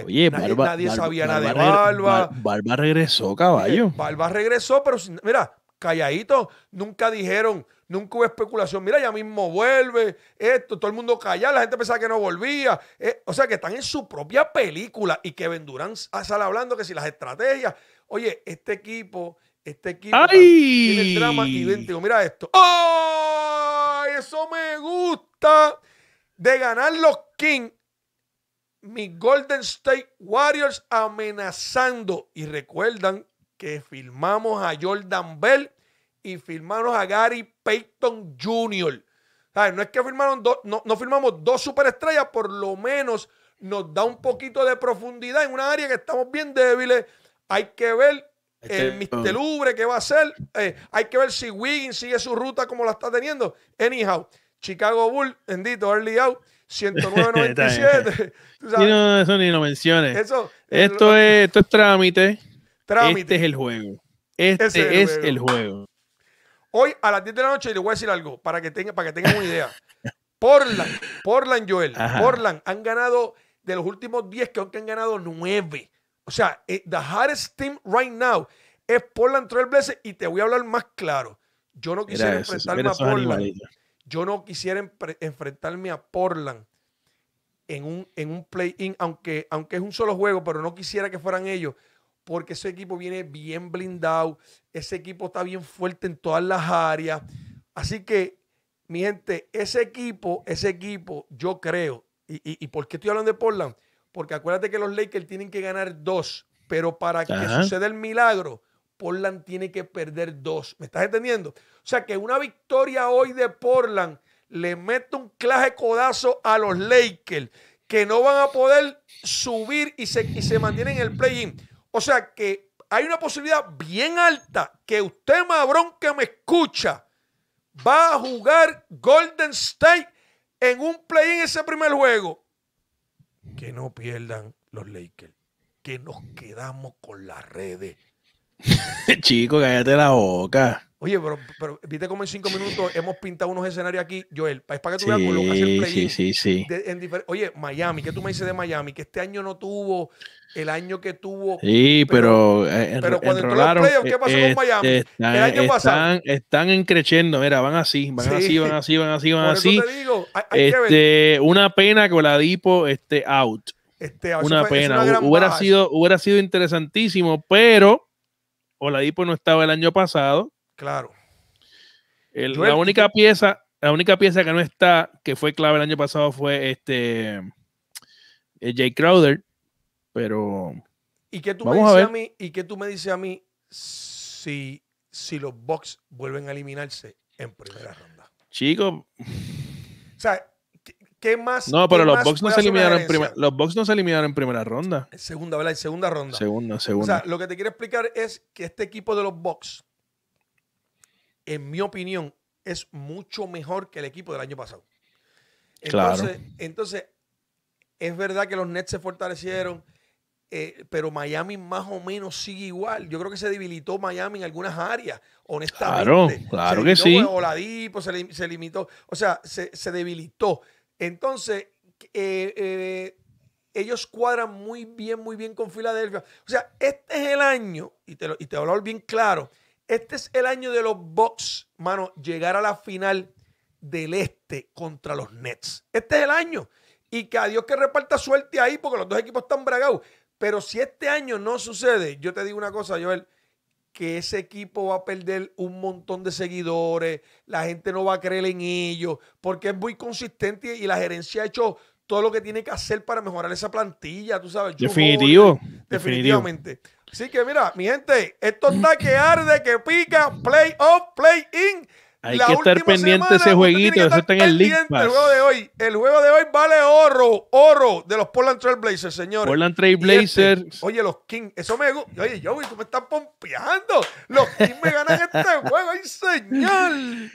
Oye, nadie sabía nada de Barba. Barba regresó, caballo. Barba regresó, pero mira, calladito, nunca dijeron, Nunca hubo especulación. Mira, ya mismo vuelve, esto, todo el mundo callado, la gente pensaba que no volvía. Eh, o sea, que están en su propia película y que Vendurán sale hablando que si las estrategias. Oye, este equipo, este equipo tiene el drama idéntico. Mira esto. ¡Ay! Eso me gusta. De ganar los Kings, mi Golden State Warriors amenazando. Y recuerdan que filmamos a Jordan Bell y filmamos a Gary Payton Jr. No es que firmaron dos, no, firmamos dos superestrellas, por lo menos nos da un poquito de profundidad en una área que estamos bien débiles. Hay que ver el Mr. que va a ser. Eh, hay que ver si Wiggins sigue su ruta como la está teniendo. Anyhow, Chicago Bull, bendito, early out. 109.97. eso ni lo menciones. Eso, esto, es, trámite. Trámite. Este es el juego. Este es, el juego. Hoy a las 10 de la noche les voy a decir algo para que, tenga, para que tengan una idea. Portland, Portland, Joel, Portland han ganado de los últimos 10 que han ganado 9. O sea, eh, the hardest team right now es Portland Trailblazers y te voy a hablar más claro. Yo no quisiera enfrentarme a Portland. Yo no quisiera enfrentarme a Portland en un, en un play-in, aunque, aunque es un solo juego, pero no quisiera que fueran ellos, porque ese equipo viene bien blindado, ese equipo está bien fuerte en todas las áreas. Así que, mi gente, ese equipo, ese equipo, yo creo, y, y, por qué estoy hablando de Portland, porque acuérdate que los Lakers tienen que ganar dos, pero para que suceda el milagro, Portland tiene que perder dos. ¿Me estás entendiendo? O sea que una victoria hoy de Portland le mete un claje codazo a los Lakers que no van a poder subir y se, y se mantienen en el play-in. O sea que hay una posibilidad bien alta que usted, Mabrón, que me escucha, va a jugar Golden State en un play en ese primer juego. Que no pierdan los Lakers. Que nos quedamos con las redes. Chico, cállate la boca. Oye, pero, viste cómo en cinco minutos hemos pintado unos escenarios aquí, Joel, es para que tú veas con lo el play Sí, sí, sí. Oye, Miami, ¿qué tú me dices de Miami? Que este año no tuvo el año que tuvo. Sí, pero, pero, en, eh, eh, cuando entró ¿qué eh, pasó con Miami? Este, están, el año pasado. Están, encrechendo, mira, van así, van así, van así, van así, van así. Eso te digo, este, una pena que Oladipo esté out. Este, una pena. hubiera, sido, hubiera sido interesantísimo, pero Oladipo no estaba el año pasado. Claro. la única pieza, la única pieza que no está, que fue clave el año pasado, fue este eh, Jay Crowder. Pero. ¿Y qué tú, me dices a, mí? ¿Y qué tú me dices a mí si, si los Bucks vuelven a eliminarse en primera ronda? Chico. O sea, ¿Qué más? No, pero los Bucks no, se eliminaron en los Box no se eliminaron en primera ronda. Segunda, ¿verdad? segunda ronda. Segunda, segunda. O sea, lo que te quiero explicar es que este equipo de los Bucks en mi opinión, es mucho mejor que el equipo del año pasado. Entonces, claro. entonces es verdad que los Nets se fortalecieron, eh, pero Miami más o menos sigue igual. Yo creo que se debilitó Miami en algunas áreas, honestamente. Claro, claro que sí. se, se, limitó, o sea, se, debilitó. Entonces, eh, eh, ellos cuadran muy bien, muy bien con Filadelfia. O sea, este es el año, y te lo, y te lo hablo bien claro, este es el año de los Bucks, mano, llegar a la final del este contra los Nets. Este es el año. Y que a Dios que reparta suerte ahí, porque los dos equipos están bragados. Pero si este año no sucede, yo te digo una cosa, Joel, que ese equipo va a perder un montón de seguidores, la gente no va a creer en ellos, porque es muy consistente y la gerencia ha hecho todo lo que tiene que hacer para mejorar esa plantilla, tú sabes. Definitivo. definitivamente. Así que mira, mi gente, esto está que arde, que pica, play off, play in. Hay que estar pendiente ese jueguito, eso está en el link. El juego de hoy, el juego de hoy vale oro, oro de los Portland Trail Blazers, señores. Portland Trail este, Blazers. oye, los Kings, eso me gusta. Oye, Joey, tú me estás pompeando. Los Kings me ganan este juego, ay señor.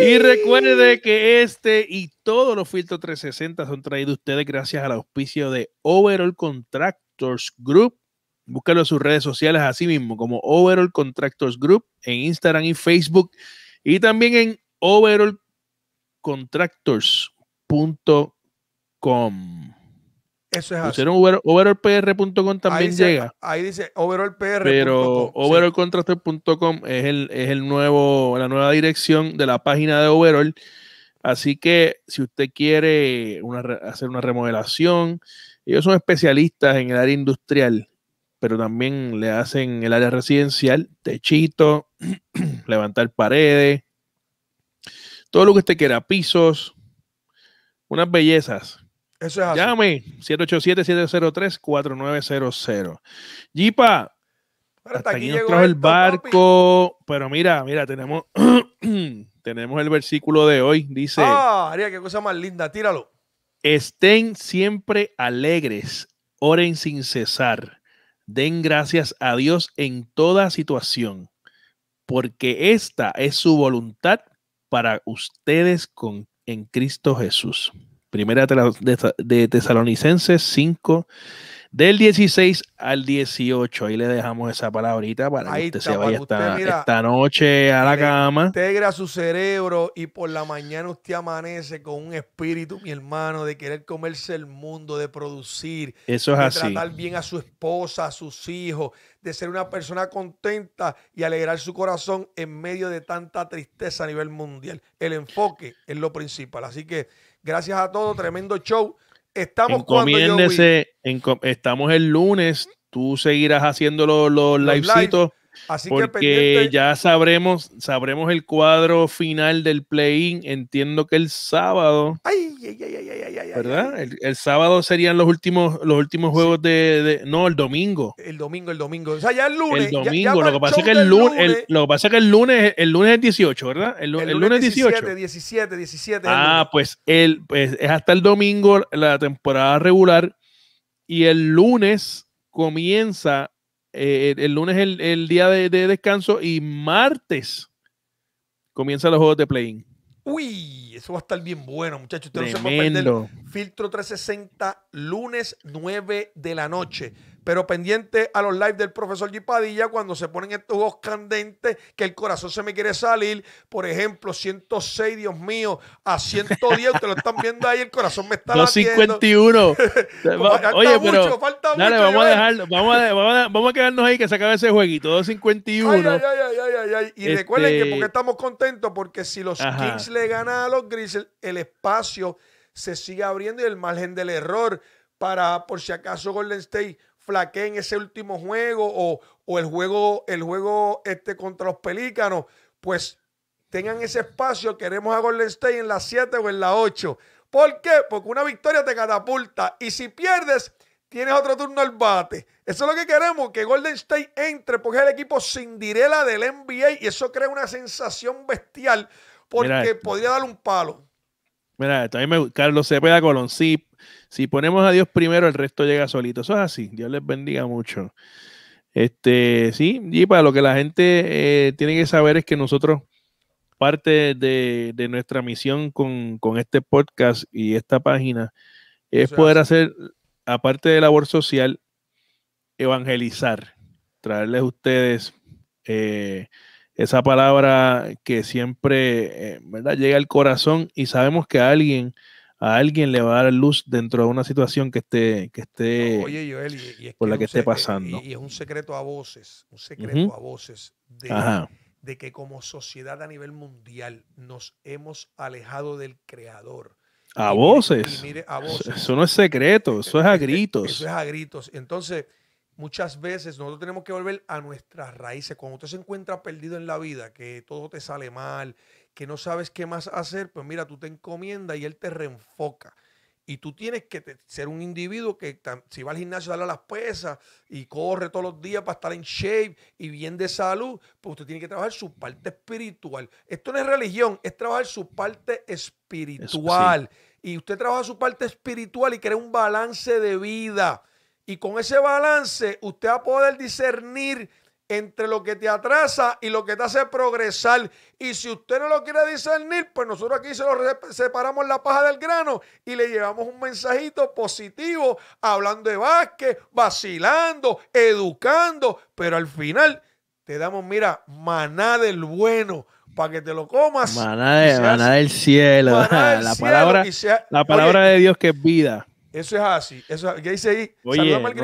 Y recuerde que este y todos los filtros 360 son traídos ustedes gracias al auspicio de Overall Contractors Group Búscalo en sus redes sociales así mismo, como Overall Contractors Group en Instagram y Facebook. Y también en overallcontractors.com. Eso es así. overallpr.com también llega. Ahí dice OverallPR Pero overallcontractors.com es, el, es el nuevo, la nueva dirección de la página de Overall. Así que si usted quiere hacer una remodelación, ellos son especialistas en el área industrial pero también le hacen el área residencial, techito, levantar paredes, todo lo que usted quiera, pisos, unas bellezas. Eso es así. Llame 787-703-4900. Jipa, hasta, aquí, nos trajo el barco. Pero mira, mira, tenemos, tenemos el versículo de hoy. Dice: Ah, qué cosa más linda, tíralo. Estén siempre alegres, oren sin cesar. Den gracias a Dios en toda situación, porque esta es su voluntad para ustedes con, en Cristo Jesús. Primera de Tesalonicenses 5, del 16 al 18, ahí le dejamos esa palabrita para que usted se vaya esta, noche a la cama. Integra su cerebro y por la mañana usted amanece con un espíritu, mi hermano, de querer comerse el mundo, de producir. Eso de Tratar bien a su esposa, a sus hijos, de ser una persona contenta y alegrar su corazón en medio de tanta tristeza a nivel mundial. El enfoque es lo principal. Así que gracias a todos, tremendo show. Estamos Encomiéndese, cuando yo, en, estamos el lunes, tú seguirás haciendo los, los, livecitos. Así porque que ya sabremos, sabremos el cuadro final del play-in. Entiendo que el sábado. ¿Verdad? El, sábado serían los últimos, los últimos juegos de, No, el domingo. El domingo, el domingo. O sea, ya el lunes. El domingo. lo, que pasa es que el lunes, es que el lunes, el lunes es 18, ¿verdad? El, lunes, 18. 17, 17. Ah, pues, el, pues es hasta el domingo la temporada regular. Y el lunes comienza eh, el, lunes es el, día de, descanso y martes comienza los juegos de playing. Uy, eso va a estar bien bueno, muchachos. tremendo no se Filtro 360, lunes 9 de la noche pero pendiente a los lives del profesor Gipadilla, cuando se ponen estos ojos candentes que el corazón se me quiere salir. Por ejemplo, 106, Dios mío, a 110, ustedes lo están viendo ahí, el corazón me está latiendo. 251. falta pues Oye, mucho, falta mucho. vamos a dejarlo, vamos a, quedarnos ahí que se acabe ese jueguito, 251. Ay, ay, ay, y recuerden que este porque estamos contentos, porque si los Kings le ganan a los Grizzlies, el espacio se sigue abriendo y el margen del error para, por si acaso, Golden State flaqueen en ese último juego o, o, el juego, el juego este contra los Pelícanos, pues tengan ese espacio. Queremos a Golden State en la 7 o en la 8. ¿Por qué? Porque una victoria te catapulta y si pierdes, tienes otro turno al bate. Eso es lo que queremos, que Golden State entre porque es el equipo Cinderela del NBA y eso crea una sensación bestial porque podría dar un palo. Mira, también me, Carlos Cepeda Colón, si ponemos a Dios primero, el resto llega solito. Eso es así. Dios les bendiga mucho. Este, sí, y para lo que la gente eh, tiene que saber es que nosotros, parte de, nuestra misión con, este podcast y esta página, es poder hacer, aparte de labor social, evangelizar, traerles a ustedes eh, esa palabra que siempre eh, ¿verdad? llega al corazón y sabemos que alguien a alguien le va a dar luz dentro de una situación que esté, que esté por la que esté pasando. Y, es un secreto a voces, un secreto a voces de, que como sociedad a nivel mundial nos hemos alejado del creador. A voces. a voces. Eso no es secreto, eso es a gritos. Eso es a gritos. Entonces, muchas veces nosotros tenemos que volver a nuestras raíces. Cuando usted se encuentra perdido en la vida, que todo te sale mal, que no sabes qué más hacer, pues mira, tú te encomiendas y él te reenfoca. Y tú tienes que ser un individuo que si va al gimnasio, a a las pesas y corre todos los días para estar en shape y bien de salud, pues usted tiene que trabajar su parte espiritual. Esto no es religión, es trabajar su parte espiritual. Y usted trabaja su parte espiritual y crea un balance de vida. Y con ese balance usted va a poder discernir entre lo que te atrasa y lo que te hace progresar. Y si usted no lo quiere discernir, pues nosotros aquí se lo separamos la paja del grano y le llevamos un mensajito positivo, hablando de Vázquez, vacilando, educando, pero al final te damos, mira, maná del bueno para que te lo comas. Maná, del cielo. la, palabra, la palabra de Dios que es vida. Eso es así. Eso ¿Qué dice ahí?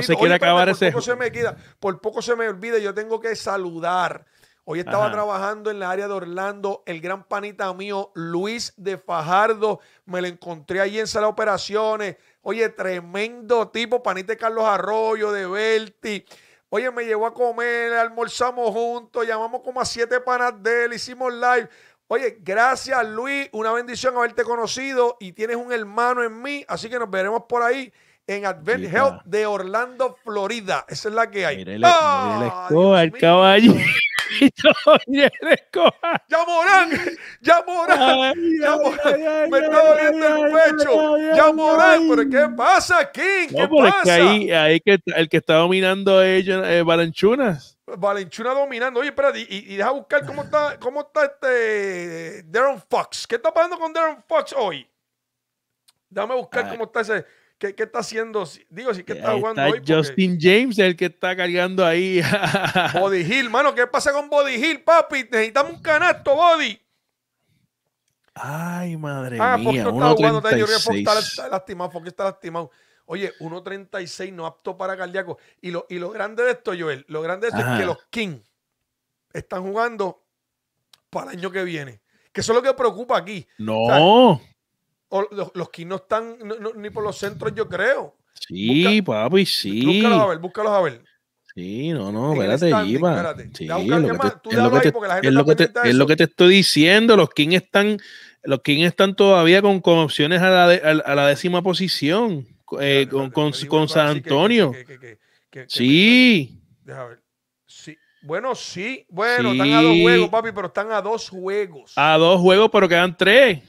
se Por poco, se me queda, por poco se me olvida, yo tengo que saludar. Hoy estaba trabajando en la área de Orlando. El gran panita mío, Luis de Fajardo, me lo encontré allí en Sala de Operaciones. Oye, tremendo tipo, panita de Carlos Arroyo, de Belti. Oye, me llevó a comer, almorzamos juntos, llamamos como a siete panas de él, hicimos live. Oye, gracias Luis, una bendición haberte conocido y tienes un hermano en mí, así que nos veremos por ahí en Advent Health de Orlando, Florida. Esa es la que hay. Mira el caballo. y ¡Ya Morán! ¡Ya Morán! ¡Ya Morán! ¡Me está doliendo el pecho! ¡Ya Morán! ¿Pero qué pasa, King? ¿Qué pasa? ahí, ahí que, el que está dominando es Balanchunas eh, Balanchunas. dominando. Oye, espera. y, y, deja buscar cómo está, cómo está este Darren Fox. ¿Qué está pasando con Darren Fox hoy? Déjame buscar ah. cómo está ese. ¿Qué, está haciendo? Digo, sí que está jugando hoy. Justin James, el que está cargando ahí. Body Hill, mano, ¿qué pasa con Body Hill, papi? Necesitamos un canasto, Body. Ay, madre ah, mía. Ah, no está jugando. está, está lastimado, porque está lastimado. Oye, 1.36 no apto para cardíaco. Y lo, y lo grande de esto, Joel, lo grande de esto es que los Kings están jugando para el año que viene. Que eso es lo que preocupa aquí. No los, Kings no están ni por los centros, yo creo. Sí, papi, sí. Búscalos a ver, búscalos a ver. Sí, no, no, espérate, Sí, es lo que te, estoy diciendo. Los Kings están, los están todavía con, con opciones a la, a, la décima posición eh, con, con, San Antonio. sí. Sí. Bueno, sí. Bueno, están a dos juegos, papi, pero están a dos juegos. A dos juegos, pero quedan tres.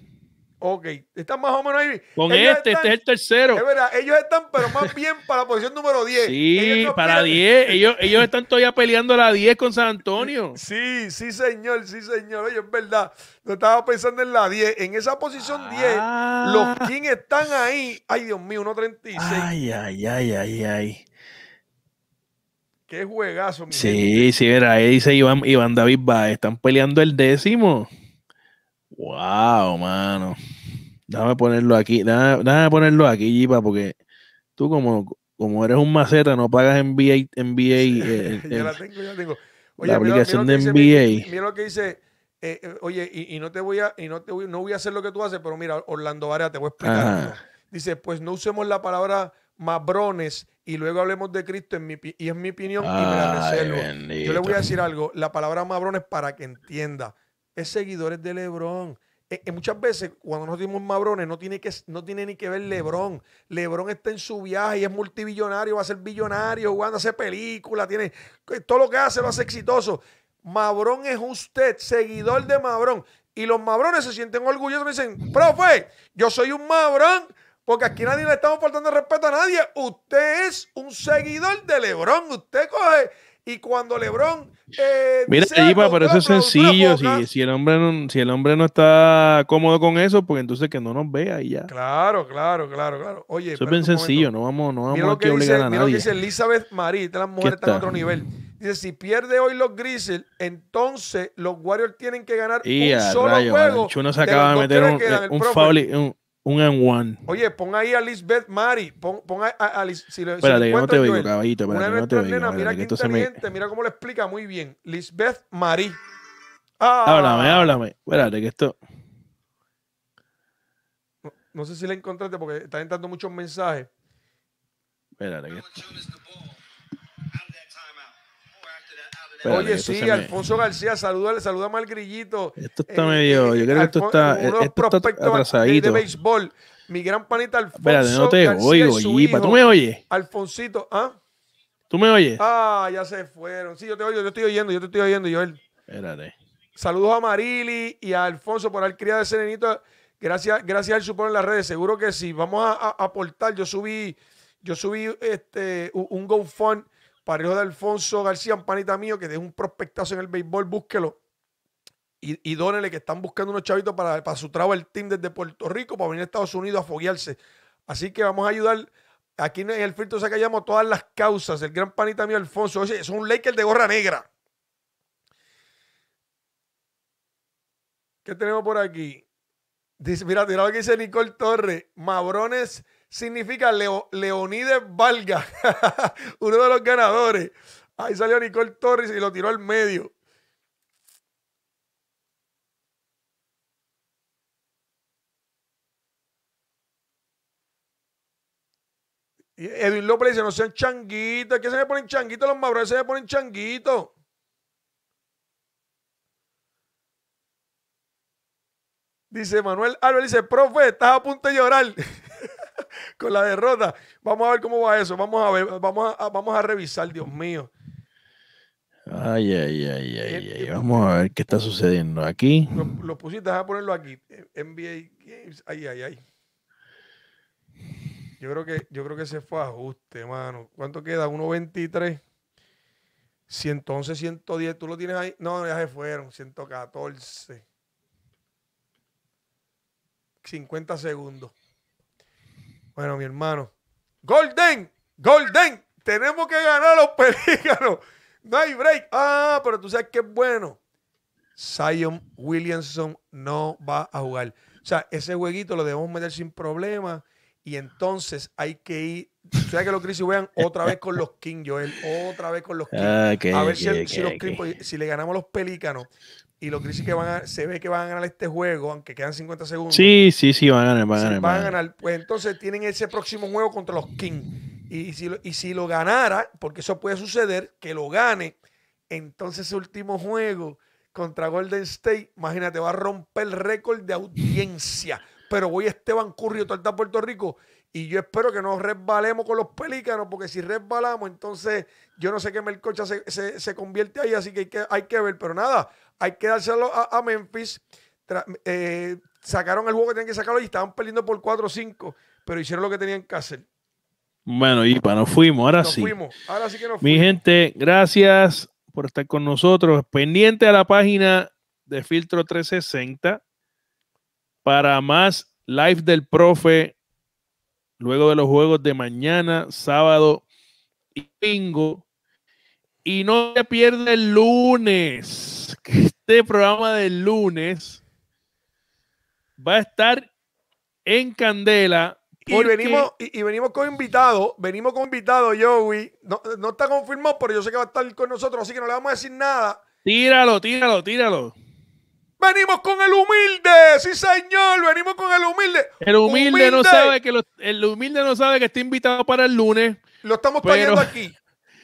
Ok, están más o menos ahí. Con este, este es el tercero. Es verdad, ellos están, pero más bien para la posición número 10. Sí, para 10. Ellos, ellos están todavía peleando la 10 con San Antonio. Sí, sí, señor, sí, señor. es verdad. no estaba pensando en la 10. En esa posición 10, ah. los Kings están ahí. Ay, Dios mío, 1.36. Ay, ay, ay, ay, ay. Qué juegazo, mi Sí, sí, verá ahí dice Iván, Iván David Baez. Están peleando el décimo. Wow, mano. Déjame ponerlo aquí, déjame, ponerlo aquí, Jipa, porque tú como, como eres un maceta, no pagas NBA. NBA eh, la tengo, aplicación de NBA. mira, lo que dice. Eh, eh, oye, y, no te voy a, y no te voy, no voy a hacer lo que tú haces, pero mira, Orlando Varea, te voy a explicar. Dice, pues no usemos la palabra mabrones y luego hablemos de Cristo en y es mi opinión y me Yo le voy a decir algo, la palabra mabrones para que entienda es seguidores de Lebrón. Eh, eh, muchas veces cuando nosotros dimos mabrones no tiene, que, no tiene ni que ver Lebrón. Lebron está en su viaje y es multibillonario, va a ser billonario, jugando, hacer películas, tiene eh, todo lo que hace lo hace exitoso. Mabrón es usted, seguidor de Mabrón. Y los Mabrones se sienten orgullosos y dicen, profe, yo soy un Mabrón porque aquí nadie le estamos faltando respeto a nadie. Usted es un seguidor de Lebrón. Usted coge y cuando Lebrón eh, mira, ahí pero eso es sencillo. Si, si, el hombre no, si el hombre no está cómodo con eso, pues entonces que no nos vea y ya. Claro, claro, claro, claro. Oye, eso es bien sencillo, no vamos, no vamos a obligar a nadie. Mira lo que dice Elizabeth Marí, las mujer está en otro nivel. Dice, si pierde hoy los Grizzlies, entonces los Warriors tienen que ganar un solo juego. Chuno se acaba de meter un, un, un en one. Oye, pon ahí a Lisbeth Mari. Pon, pon a, Lisbeth si espérate, que no te oigo, caballito. Espérate, no te oigo. mira qué inteligente, me... mira cómo lo explica muy bien. Lisbeth Mari. Ah. Háblame, háblame. Espérate, que esto. No, no sé si la encontraste porque está entrando muchos mensajes. Espérate, que esto. Oye, sí, Alfonso García, saluda, saluda al grillito. Esto está eh, eh, medio, yo eh, creo que esto está, esto está atrasadito. De, béisbol. Mi gran panita Alfonso Espérate, no te García oigo, Yipa. ¿Tú me oyes? Alfoncito, ¿ah? ¿Tú me oyes? Ah, ya se fueron. Sí, yo te oigo, yo estoy oyendo, yo te estoy oyendo, Joel. Espérate. Saludos a Marili y a Alfonso por haber criado ese nenito. Gracias, gracias al supongo en las redes. Seguro que sí. Vamos a aportar. Yo subí, yo subí este, un GoFund Parejo de Alfonso García, un panita mío, que es un prospectazo en el béisbol, búsquelo. Y, y dónele que están buscando unos chavitos para, para su trabajo el team desde Puerto Rico para venir a Estados Unidos a foguearse. Así que vamos a ayudar. Aquí en el filtro callamos todas las causas. El gran panita mío Alfonso. es un Laker de gorra negra. ¿Qué tenemos por aquí? mira, mira lo que dice Nicole Torres. Mabrones significa Leonides Valga, uno de los ganadores. Ahí salió Nicole Torres y lo tiró al medio. Edwin López dice, no sean changuitos. ¿Qué se me ponen changuitos los mabros? Se me ponen changuitos. Dice Manuel Álvarez, dice, profe, estás a punto de llorar. con la derrota. Vamos a ver cómo va eso. Vamos a ver, vamos a, vamos a revisar, Dios mío. Ay, ay, ay, ay, eh, ay. Eh, vamos a ver qué está sucediendo aquí. Lo, pusiste, a ponerlo aquí. Eh, NBA Games. Ay, ay, ay. Yo creo que, yo creo que se fue ajuste, mano. ¿Cuánto queda? 1.23. 111, 110. ¿Tú lo tienes ahí? No, ya se fueron. 114. 50 segundos. Bueno, mi hermano. Golden, Golden, tenemos que ganar los pelícanos. No hay break. Ah, pero tú sabes que es bueno. Zion Williamson no va a jugar. O sea, ese jueguito lo debemos meter sin problema. Y entonces hay que ir. O sea, que los crisis vean otra vez con los King, Joel. Otra vez con los King, ah, a ver si, los pues, si le ganamos a los Pelícanos y los Grizzlies que van a, se ve que van a ganar este juego, aunque quedan 50 segundos. Sí, sí, sí, van a ganar, van a ganar. van a ganar. Pues entonces tienen ese próximo juego contra los Kings. Y, si, lo ganara, porque eso puede suceder, que lo gane, entonces ese último juego contra Golden State, imagínate, va a romper el récord de audiencia. Pero voy a Esteban Currio, tal Puerto Rico, y yo espero que no resbalemos con los pelícanos, porque si resbalamos, entonces yo no sé qué Melcocha se, se, convierte ahí, así que hay, que hay que ver. Pero nada, hay que dárselo a, Memphis. Eh, sacaron el juego que tenían que sacarlo y estaban perdiendo por 4 o 5, pero hicieron lo que tenían que hacer. Bueno, y para nos fuimos, ahora sí. Fuimos. Ahora sí que nos fuimos. Mi gente, gracias por estar con nosotros. Pendiente a la página de Filtro 360 para más live del profe luego de los juegos de mañana, sábado y domingo. Y no se pierde el lunes, este programa del lunes va a estar en Candela. Y venimos, y, venimos con invitado, venimos con invitado, Joey. No, no está confirmado, pero yo sé que va a estar con nosotros, así que no le vamos a decir nada. Tíralo, tíralo, tíralo. Venimos con el humilde, sí señor, venimos con el humilde. El humilde, no sabe que el humilde no sabe que está invitado para el lunes. Lo estamos trayendo aquí.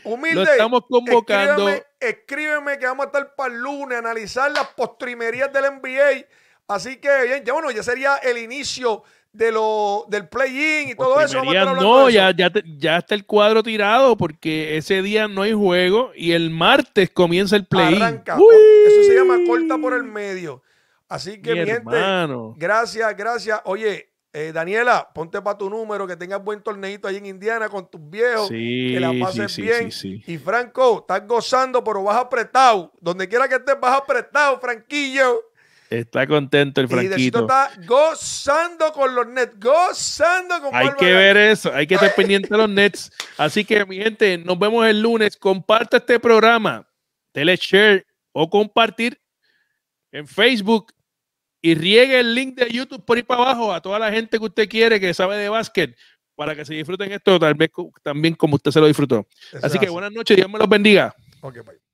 Humilde. Lo estamos convocando. Escríbeme, que vamos a estar para el lunes, analizar las postrimerías del NBA. Así que bien, bueno, ya sería el inicio de lo, del play-in y pues todo eso. no, ya, Ya, ya, está el cuadro tirado porque ese día no hay juego y el martes comienza el play-in. Eso se llama corta por el medio. Así que, mi, gracias, gracias. Oye, eh, Daniela, ponte para tu número, que tengas buen torneito ahí en Indiana con tus viejos, que la pases bien. Y Franco, estás gozando, pero vas apretado. Donde quiera que estés, vas apretado, Franquillo. Está contento el Franquito. Y está gozando con los Nets, gozando con Hay que ver eso, hay que estar pendiente de los Nets. Así que, mi gente, nos vemos el lunes. Comparta este programa, dele share o compartir en Facebook y riegue el link de YouTube por ahí para abajo a toda la gente que usted quiere que sabe de básquet para que se disfruten esto tal vez también como usted se lo disfrutó. Así que buenas noches, Dios me los bendiga. Okay, bye.